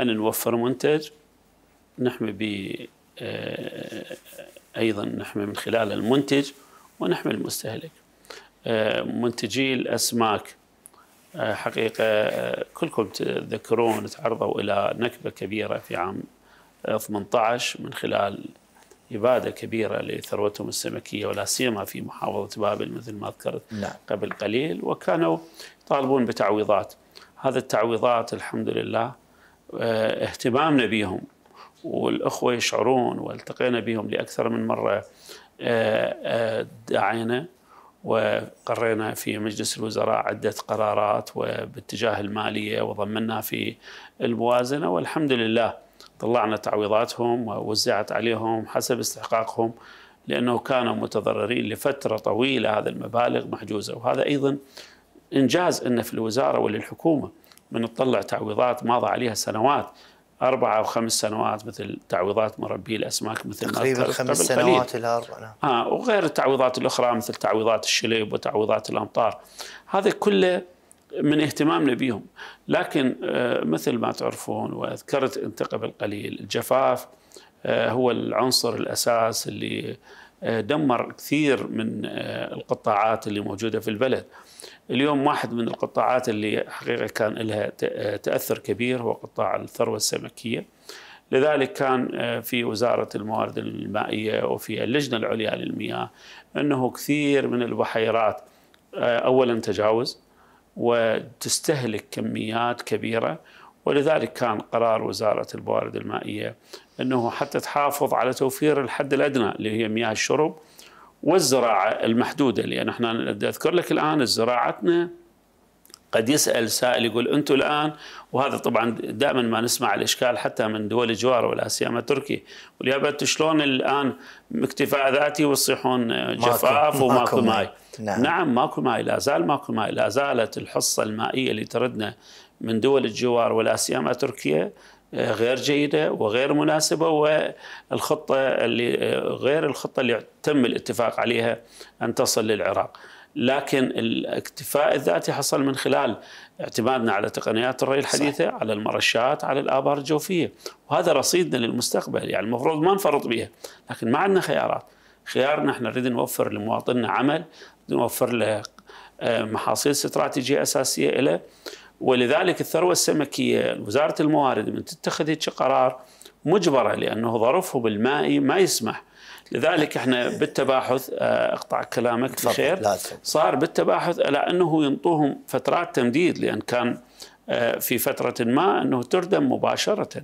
أن نوفر منتج نحمي به آه، أيضا نحمي من خلال المنتج ونحمي المستهلك آه، منتجي الأسماك آه، حقيقة كلكم تذكرون تعرضوا إلى نكبة كبيرة في عام 18 من خلال إبادة كبيرة لثروتهم السمكية ولا سيما في محافظة بابل مثل ما ذكرت نعم. قبل قليل وكانوا يطالبون بتعويضات هذا التعويضات الحمد لله آه، اهتمامنا بهم والأخوة يشعرون والتقينا بهم لأكثر من مرة آه، آه، دعينا وقرينا في مجلس الوزراء عدة قرارات وباتجاه المالية وضمناها في الموازنة والحمد لله طلعنا تعويضاتهم ووزعت عليهم حسب استحقاقهم لأنه كانوا متضررين لفترة طويلة هذا المبالغ محجوزة وهذا أيضا إنجاز أن في الوزارة وللحكومة من تطلع تعويضات ماضى عليها سنوات أربع أو خمس سنوات مثل تعويضات مربي الأسماك مثل تقريبا خمس سنوات إلى أربع نعم. آه وغير التعويضات الأخرى مثل تعويضات الشلب وتعويضات الأمطار هذا كله من اهتمامنا بهم لكن آه، مثل ما تعرفون وذكرت أنت قبل قليل الجفاف آه، هو العنصر الأساس اللي آه، دمر كثير من القطاعات اللي موجودة في البلد اليوم واحد من القطاعات اللي حقيقة كان لها آه، تأثر كبير هو قطاع الثروة السمكية لذلك كان آه، في وزارة الموارد المائية وفي اللجنة العليا للمياه أنه كثير من البحيرات آه، أولا تجاوز وتستهلك كميات كبيرة ولذلك كان قرار وزارة الموارد المائية أنه حتى تحافظ على توفير الحد الأدنى اللي هي مياه الشرب والزراعة المحدودة لأن احنا أذكر لك الآن زراعتنا قد يسأل سائل يقول أنتم الآن وهذا طبعا دائما ما نسمع الإشكال حتى من دول الجوار ولا سيما تركيا واليابان شلون الآن اكتفاء ذاتي وتصيحون جفاف وماكو ماي نعم. نعم ماكو ماي لا زال ماكو ماي لا زالت الحصة المائية اللي تردنا من دول الجوار ولا سيما تركيا غير جيدة وغير مناسبة والخطة اللي غير الخطة اللي تم الاتفاق عليها أن تصل للعراق لكن الاكتفاء الذاتي حصل من خلال اعتمادنا على تقنيات الري الحديثة صح. على المرشات على الآبار الجوفية وهذا رصيدنا للمستقبل يعني المفروض ما نفرط بها لكن ما عندنا خيارات خيارنا احنا نريد نوفر لمواطننا عمل نوفر له آه، محاصيل استراتيجية أساسية له ولذلك الثروة السمكية وزارة الموارد من تتخذ هيك قرار مجبرة لأنه ظرفهم المائي ما يسمح لذلك احنا بالتباحث آه، اقطع كلامك بخير صار بالتباحث على انه ينطوهم فترات تمديد لان كان آه، في فترة ما انه تردم مباشرة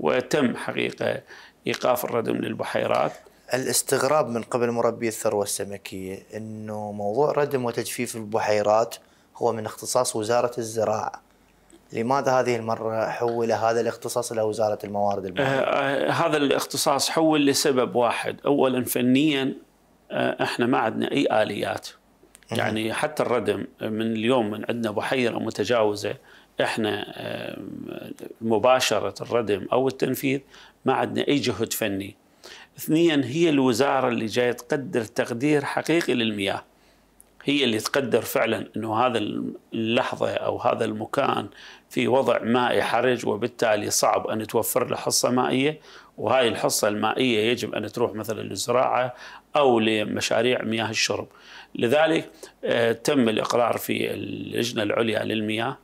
وتم حقيقة ايقاف الردم للبحيرات الاستغراب من قبل مربي الثروة السمكية انه موضوع ردم وتجفيف البحيرات هو من اختصاص وزارة الزراعة لماذا هذه المرة حول هذا الاختصاص إلى وزارة الموارد آه، المائية؟ آه هذا الاختصاص حول لسبب واحد أولا فنيا آه احنا ما عندنا أي آليات يعني حتى الردم من اليوم من عندنا بحيرة متجاوزة احنا آه مباشرة الردم أو التنفيذ ما عندنا أي جهد فني اثنيا هي الوزارة اللي جاية تقدر تقدير حقيقي للمياه هي اللي تقدر فعلا انه هذا اللحظه او هذا المكان في وضع مائي حرج وبالتالي صعب ان توفر له حصه مائيه وهاي الحصه المائيه يجب ان تروح مثلا للزراعه او لمشاريع مياه الشرب. لذلك آه، تم الاقرار في اللجنه العليا للمياه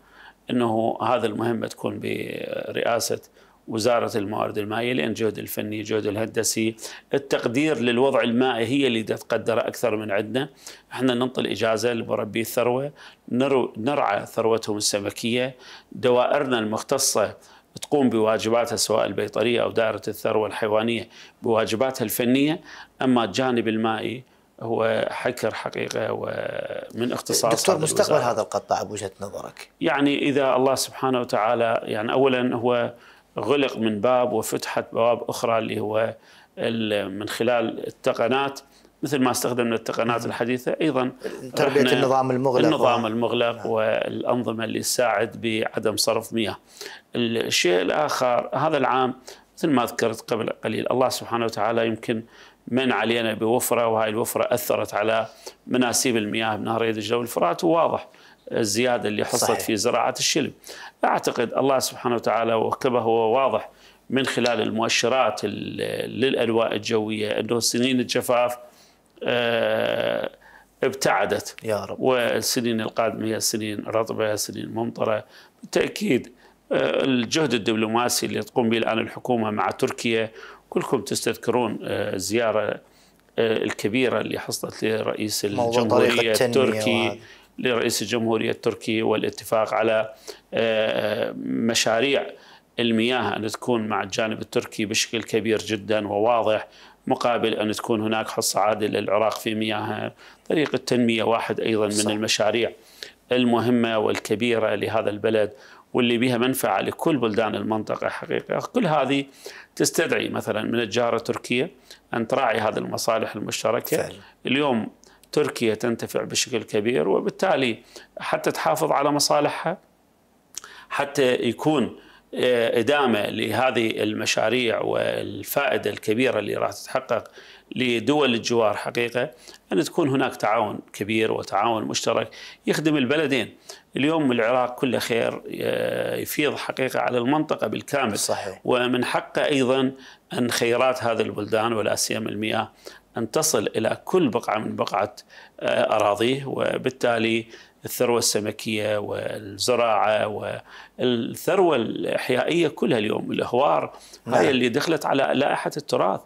انه هذا المهمه تكون برئاسه وزارة الموارد المائية لأن الجهد الفني الجهد الهندسي التقدير للوضع المائي هي اللي تقدر أكثر من عندنا احنا ننطي الإجازة لمربي الثروة نرعى ثروتهم السمكية دوائرنا المختصة تقوم بواجباتها سواء البيطرية أو دائرة الثروة الحيوانية بواجباتها الفنية أما الجانب المائي هو حكر حقيقه ومن اختصاص دكتور مستقبل هذا القطاع بوجهه نظرك يعني اذا الله سبحانه وتعالى يعني اولا هو غلق من باب وفتحت بواب أخرى اللي هو من خلال التقنات مثل ما استخدمنا التقنات الحديثه ايضا تربيه النظام المغلق النظام و... المغلق نعم. والانظمه اللي تساعد بعدم صرف مياه. الشيء الاخر هذا العام مثل ما ذكرت قبل قليل الله سبحانه وتعالى يمكن من علينا بوفره وهذه الوفره اثرت على مناسيب المياه بنهر يد الجلو الفرات وواضح الزياده اللي حصلت صحيح. في زراعه الشلم. اعتقد الله سبحانه وتعالى وكما هو واضح من خلال المؤشرات للألواء الجويه انه سنين الجفاف آه، ابتعدت يا رب والسنين القادمه هي سنين رطبه، سنين ممطره، بالتاكيد آه، الجهد الدبلوماسي اللي تقوم به الان الحكومه مع تركيا كلكم تستذكرون الزياره آه، الكبيره اللي حصلت لرئيس الجمهوريه التركي لرئيس الجمهورية التركي والاتفاق على آه، آه، مشاريع المياه أن تكون مع الجانب التركي بشكل كبير جدا وواضح مقابل أن تكون هناك حصة عادلة للعراق في مياه طريق التنمية واحد أيضا من المشاريع المهمة والكبيرة لهذا البلد واللي بها منفعة لكل بلدان المنطقة حقيقة كل هذه تستدعي مثلا من الجارة التركية أن تراعي هذه المصالح المشتركة فعلا. اليوم تركيا تنتفع بشكل كبير وبالتالي حتى تحافظ على مصالحها حتى يكون آه، إدامة لهذه المشاريع والفائدة الكبيرة اللي راح تتحقق لدول الجوار حقيقة أن تكون هناك تعاون كبير وتعاون مشترك يخدم البلدين اليوم العراق كله خير آه، يفيض حقيقة على المنطقة بالكامل صحيح. ومن حقه أيضا أن خيرات هذه البلدان ولا سيما المياه أن تصل إلى كل بقعة من بقعة آه، أراضيه وبالتالي الثروة السمكية والزراعة والثروة الإحيائية كلها اليوم الأهوار نعم. هاي اللي دخلت على لائحة التراث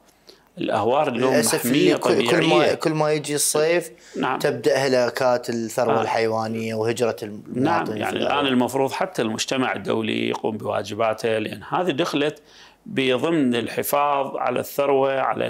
الأهوار اليوم محمية طبيعية كل ما, كل ما يجي الصيف نعم. تبدأ هلاكات الثروة آه. الحيوانية وهجرة المواطنين نعم يعني الآن المفروض حتى المجتمع الدولي يقوم بواجباته لأن هذه دخلت بضمن الحفاظ على الثروة على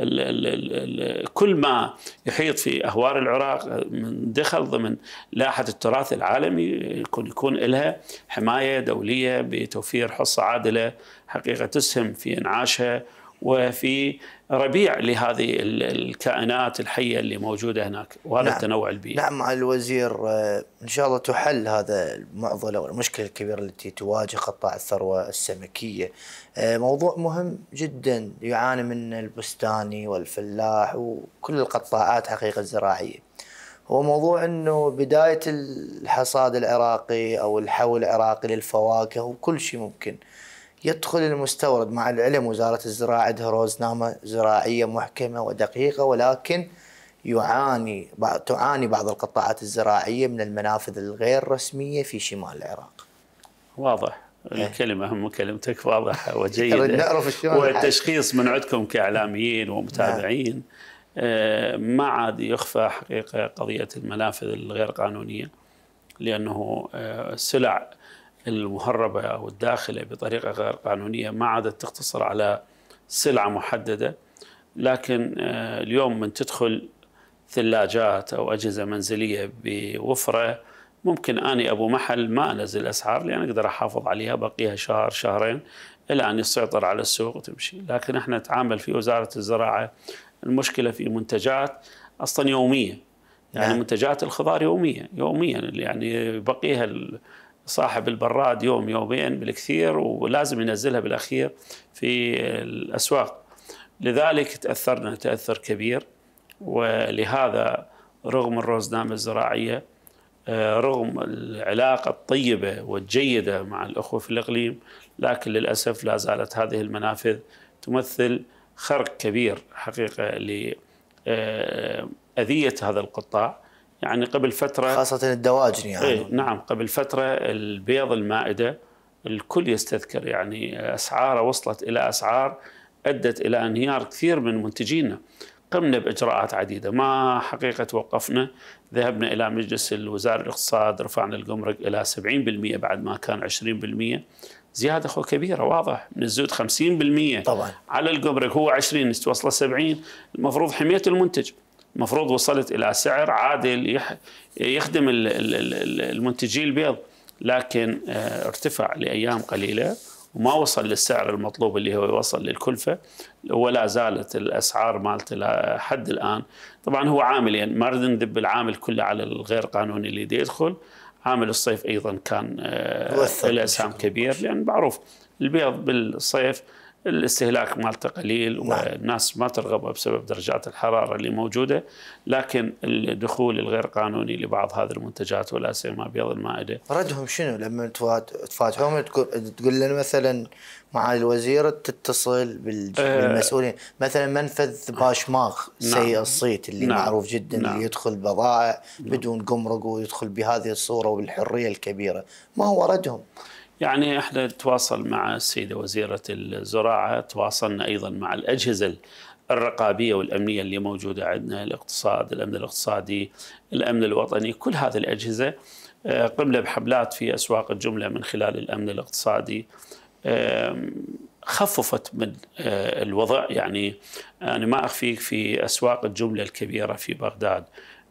الـ الـ كل ما يحيط في اهوار العراق من دخل ضمن لائحه التراث العالمي يكون يكون لها حمايه دوليه بتوفير حصه عادله حقيقه تسهم في انعاشها وفي ربيع لهذه الكائنات الحيه اللي موجوده هناك وهذا نعم. التنوع البيئي. نعم مع الوزير آه، ان شاء الله تحل هذا المعضله والمشكله الكبيره التي تواجه قطاع الثروه السمكيه. آه، موضوع مهم جدا يعاني منه البستاني والفلاح وكل القطاعات حقيقه الزراعيه. هو موضوع انه بدايه الحصاد العراقي او الحول العراقي للفواكه وكل شيء ممكن. يدخل المستورد مع العلم وزارة الزراعة عندها روزنامة زراعية محكمة ودقيقة ولكن يعاني تعاني بعض القطاعات الزراعية من المنافذ الغير رسمية في شمال العراق واضح إيه. الكلمة كلمتك واضحة وجيدة والتشخيص من عندكم كإعلاميين ومتابعين نعم. آه، ما عاد يخفى حقيقة قضية المنافذ الغير قانونية لأنه آه، سلع المهربة أو الداخلة بطريقة غير قانونية ما عادت تقتصر على سلعة محددة لكن آه، اليوم من تدخل ثلاجات أو أجهزة منزلية بوفرة ممكن أني أبو محل ما أنزل الأسعار لأن أقدر أحافظ عليها بقيها شهر شهرين إلى أن يسيطر على السوق وتمشي لكن إحنا نتعامل في وزارة الزراعة المشكلة في منتجات أصلا يومية يعني نعم. منتجات الخضار يومية يوميا يعني بقيها صاحب البراد يوم يومين بالكثير ولازم ينزلها بالاخير في الاسواق لذلك تاثرنا تاثر كبير ولهذا رغم الروزنامه الزراعيه آه، رغم العلاقه الطيبه والجيده مع الاخوه في الاقليم لكن للاسف لا زالت هذه المنافذ تمثل خرق كبير حقيقه لاذيه آه، هذا القطاع يعني قبل فتره خاصه الدواجن يعني إيه نعم قبل فتره البيض المائده الكل يستذكر يعني اسعاره وصلت الى اسعار ادت الى انهيار كثير من منتجينا قمنا باجراءات عديده ما حقيقه وقفنا ذهبنا الى مجلس الوزاره الاقتصاد رفعنا الجمرك الى 70% بعد ما كان 20% زياده اخو كبيره واضح من الزود 50% طبعا على الجمرك هو 20 توصله 70 المفروض حمايه المنتج المفروض وصلت الى سعر عادل يخدم المنتجي البيض لكن آه، ارتفع لايام قليله وما وصل للسعر المطلوب اللي هو يوصل للكلفه ولا زالت الاسعار مالته لحد الان طبعا هو عاملين يعني ما نريد ندب العامل كله على الغير قانوني اللي يدخل عامل الصيف ايضا كان آه، له اسهام كبير لان معروف البيض بالصيف الاستهلاك مالته قليل نعم. والناس ما ترغبه بسبب درجات الحراره اللي موجوده لكن الدخول الغير قانوني لبعض هذه المنتجات ولا سيما بيض المائده ردهم شنو لما تفاتحهم تقول لنا مثلا معالي الوزير تتصل آه. بالمسؤولين مثلا منفذ نعم. سيء الصيت اللي نعم. معروف جدا نعم. اللي يدخل بضائع نعم. بدون قمرق ويدخل بهذه الصوره وبالحريه الكبيره ما هو ردهم يعني احنا نتواصل مع السيده وزيره الزراعه، تواصلنا ايضا مع الاجهزه الرقابيه والامنيه اللي موجوده عندنا، الاقتصاد، الامن الاقتصادي، الامن الوطني، كل هذه الاجهزه آه، قمنا بحملات في اسواق الجمله من خلال الامن الاقتصادي. خففت من آه، الوضع يعني انا ما اخفيك في اسواق الجمله الكبيره في بغداد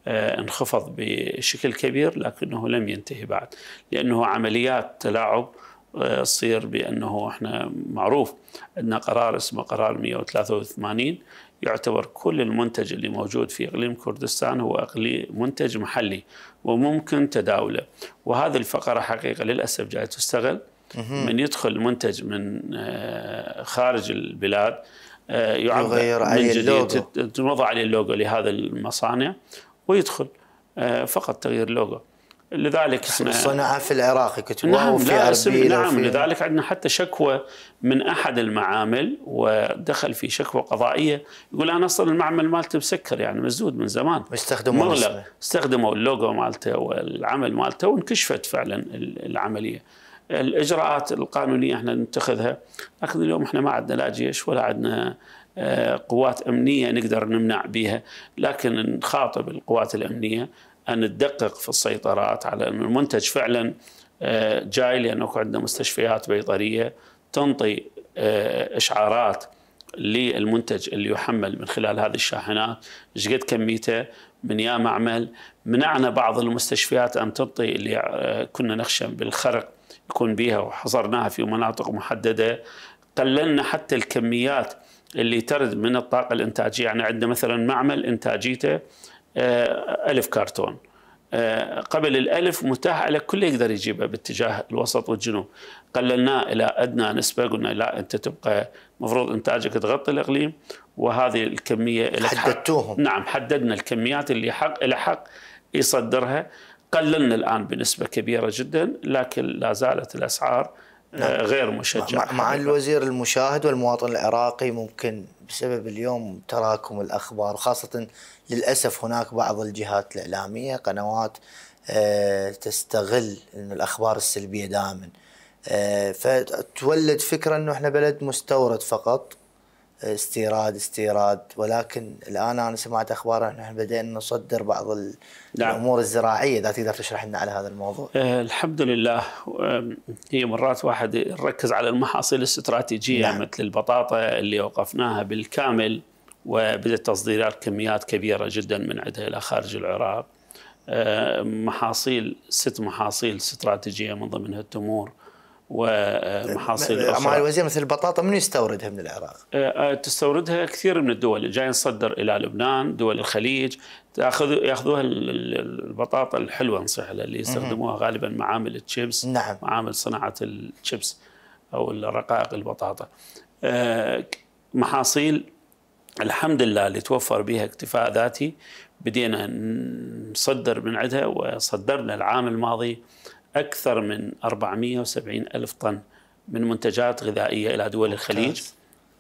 آه، انخفض بشكل كبير لكنه لم ينتهي بعد لأنه عمليات تلاعب آه، تصير بأنه احنا معروف عندنا قرار اسمه قرار 183 يعتبر كل المنتج اللي موجود في اقليم كردستان هو اقليم منتج محلي وممكن تداوله وهذه الفقره حقيقه للاسف جاي تستغل من يدخل منتج من آه، خارج البلاد يعبر يغير عليه اللوجو تنوضع عليه اللوجو لهذا المصانع ويدخل آه، فقط تغيير اللوجو لذلك صنعها في العراق كنت نعم في أربيل نعم لذلك عندنا حتى شكوى من أحد المعامل ودخل في شكوى قضائية يقول أنا أصلا المعمل مالته مسكر يعني مسدود من زمان استخدموا مغلق استخدموا اللوجو مالته والعمل مالته وانكشفت فعلا العملية الإجراءات القانونية احنا نتخذها لكن اليوم احنا ما عندنا لا جيش ولا عندنا قوات امنيه نقدر نمنع بها، لكن نخاطب القوات الامنيه ان تدقق في السيطرات على ان المنتج فعلا آه، جاي لأنه اكو عندنا مستشفيات بيطريه تنطي آه، اشعارات للمنتج اللي يحمل من خلال هذه الشاحنات ايش قد كميته من يا معمل منعنا بعض المستشفيات ان تنطي اللي آه، كنا نخشى بالخرق يكون بها وحصرناها في مناطق محدده قللنا حتى الكميات اللي ترد من الطاقة الإنتاجية يعني عندنا مثلا معمل إنتاجيته آه، ألف كرتون آه، قبل الألف متاح على كل يقدر يجيبه باتجاه الوسط والجنوب قللناه إلى أدنى نسبة قلنا لا أنت تبقى مفروض إنتاجك تغطي الإقليم وهذه الكمية حددتوهم نعم حددنا الكميات اللي حق إلى حق يصدرها قللنا الآن بنسبة كبيرة جدا لكن لا زالت الأسعار نعم. آه، غير مشجع مع, مع الوزير المشاهد والمواطن العراقي ممكن بسبب اليوم تراكم الاخبار وخاصه للاسف هناك بعض الجهات الاعلاميه قنوات آه، تستغل انه الاخبار السلبيه دائما آه، فتولد فكره انه احنا بلد مستورد فقط استيراد استيراد ولكن الان انا سمعت اخبار ان احنا بدينا نصدر بعض نعم. الامور الزراعيه اذا تقدر تشرح لنا على هذا الموضوع. أه الحمد لله هي مرات واحد يركز على المحاصيل الاستراتيجيه نعم. مثل البطاطا اللي وقفناها بالكامل وبدات تصديرات كميات كبيره جدا من عندها الى خارج العراق. أه محاصيل ست محاصيل استراتيجيه من ضمنها التمور ومحاصيل اخرى مع الوزير مثل البطاطا من يستوردها من العراق؟ أه، أه، تستوردها كثير من الدول، جاي نصدر الى لبنان، دول الخليج، تاخذ ياخذوها البطاطا الحلوه نصيح اللي يستخدموها غالبا معامل الشيبس نعم معامل صناعه الشيبس او رقائق البطاطا. أه، محاصيل الحمد لله اللي توفر بها اكتفاء ذاتي بدينا نصدر من عندها وصدرنا العام الماضي أكثر من 470 ألف طن من منتجات غذائية إلى دول الخليج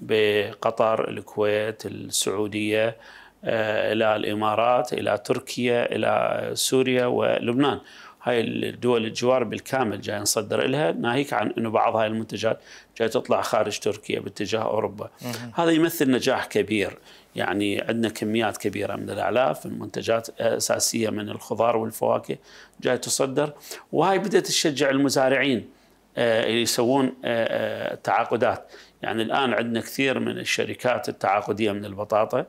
بقطر الكويت السعودية آه، إلى الإمارات إلى تركيا إلى سوريا ولبنان هاي الدول الجوار بالكامل جاي نصدر لها ناهيك عن انه بعض هاي المنتجات جاي تطلع خارج تركيا باتجاه اوروبا هذا يمثل نجاح كبير يعني عندنا كميات كبيرة من الأعلاف المنتجات أساسية من الخضار والفواكه جاي تصدر وهاي بدأت تشجع المزارعين آه، يسوون آه، آه، تعاقدات يعني الآن عندنا كثير من الشركات التعاقدية من البطاطا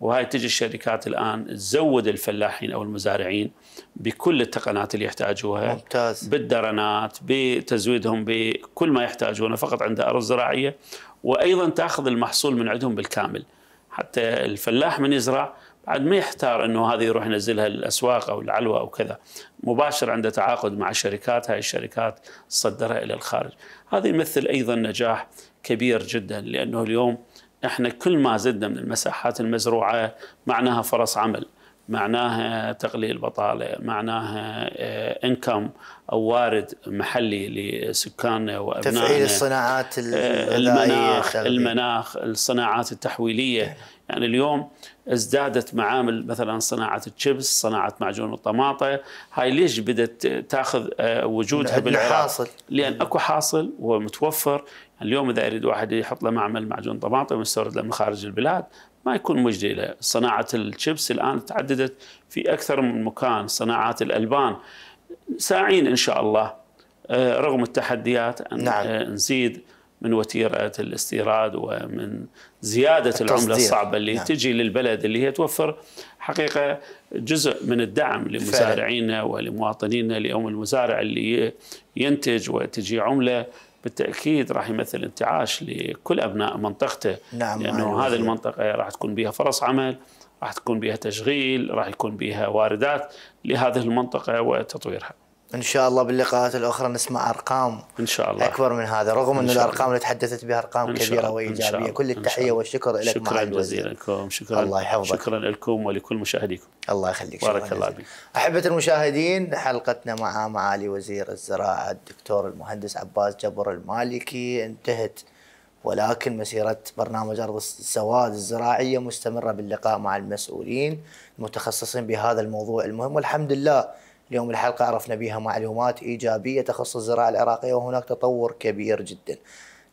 وهاي تجي الشركات الان تزود الفلاحين او المزارعين بكل التقنات اللي يحتاجوها ممتاز بالدرنات بتزويدهم بكل ما يحتاجونه فقط عند ارض زراعيه وايضا تاخذ المحصول من عندهم بالكامل حتى الفلاح من يزرع بعد ما يحتار انه هذه يروح ينزلها الاسواق او العلوه او كذا مباشر عنده تعاقد مع شركات هاي الشركات تصدرها الى الخارج هذا يمثل ايضا نجاح كبير جدا لانه اليوم احنا كل ما زدنا من المساحات المزروعه معناها فرص عمل معناها تقليل البطالة معناها انكم آه، أو وارد محلي لسكاننا وأبنائنا تفعيل الصناعات آه، المناخ المناخ الصناعات التحويلية إيه. يعني اليوم ازدادت معامل مثلا صناعة الشيبس صناعة معجون الطماطة هاي ليش بدأت تأخذ آه، وجودها بالحاصل حاصل. لأن أكو حاصل ومتوفر اليوم إذا يريد واحد يحط له معمل معجون طماطم ويستورد له من خارج البلاد ما يكون مجدي له صناعة الشيبس الآن تعددت في أكثر من مكان صناعات الألبان ساعين إن شاء الله آه، رغم التحديات أن نعم. آه، نزيد من وتيرة الاستيراد ومن زيادة التصدير. العملة الصعبة اللي نعم. تجي للبلد اللي هي توفر حقيقة جزء من الدعم لمزارعينا ولمواطنينا ليوم المزارع اللي ينتج وتجي عملة بالتاكيد راح يمثل انتعاش لكل ابناء منطقته نعم لانه يعني هذه المنطقه راح تكون بها فرص عمل راح تكون بها تشغيل راح يكون بها واردات لهذه المنطقه وتطويرها ان شاء الله باللقاءات الاخرى نسمع ارقام ان شاء الله اكبر من هذا رغم إن الارقام اللي تحدثت بها ارقام كبيره وايجابيه كل التحيه والشكر لك شكرا جزيلا لكم شكرا الله يحفظك شكرا لكم ولكل مشاهديكم الله يخليك بارك الله فيك احبه المشاهدين حلقتنا مع معالي وزير الزراعه الدكتور المهندس عباس جبر المالكي انتهت ولكن مسيرة برنامج أرض السواد الزراعية مستمرة باللقاء مع المسؤولين المتخصصين بهذا الموضوع المهم والحمد لله اليوم الحلقة عرفنا بها معلومات إيجابية تخص الزراعة العراقية وهناك تطور كبير جدا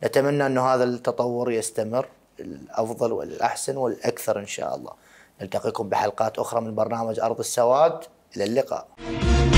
نتمنى أن هذا التطور يستمر الأفضل والأحسن والأكثر إن شاء الله نلتقيكم بحلقات أخرى من برنامج أرض السواد إلى اللقاء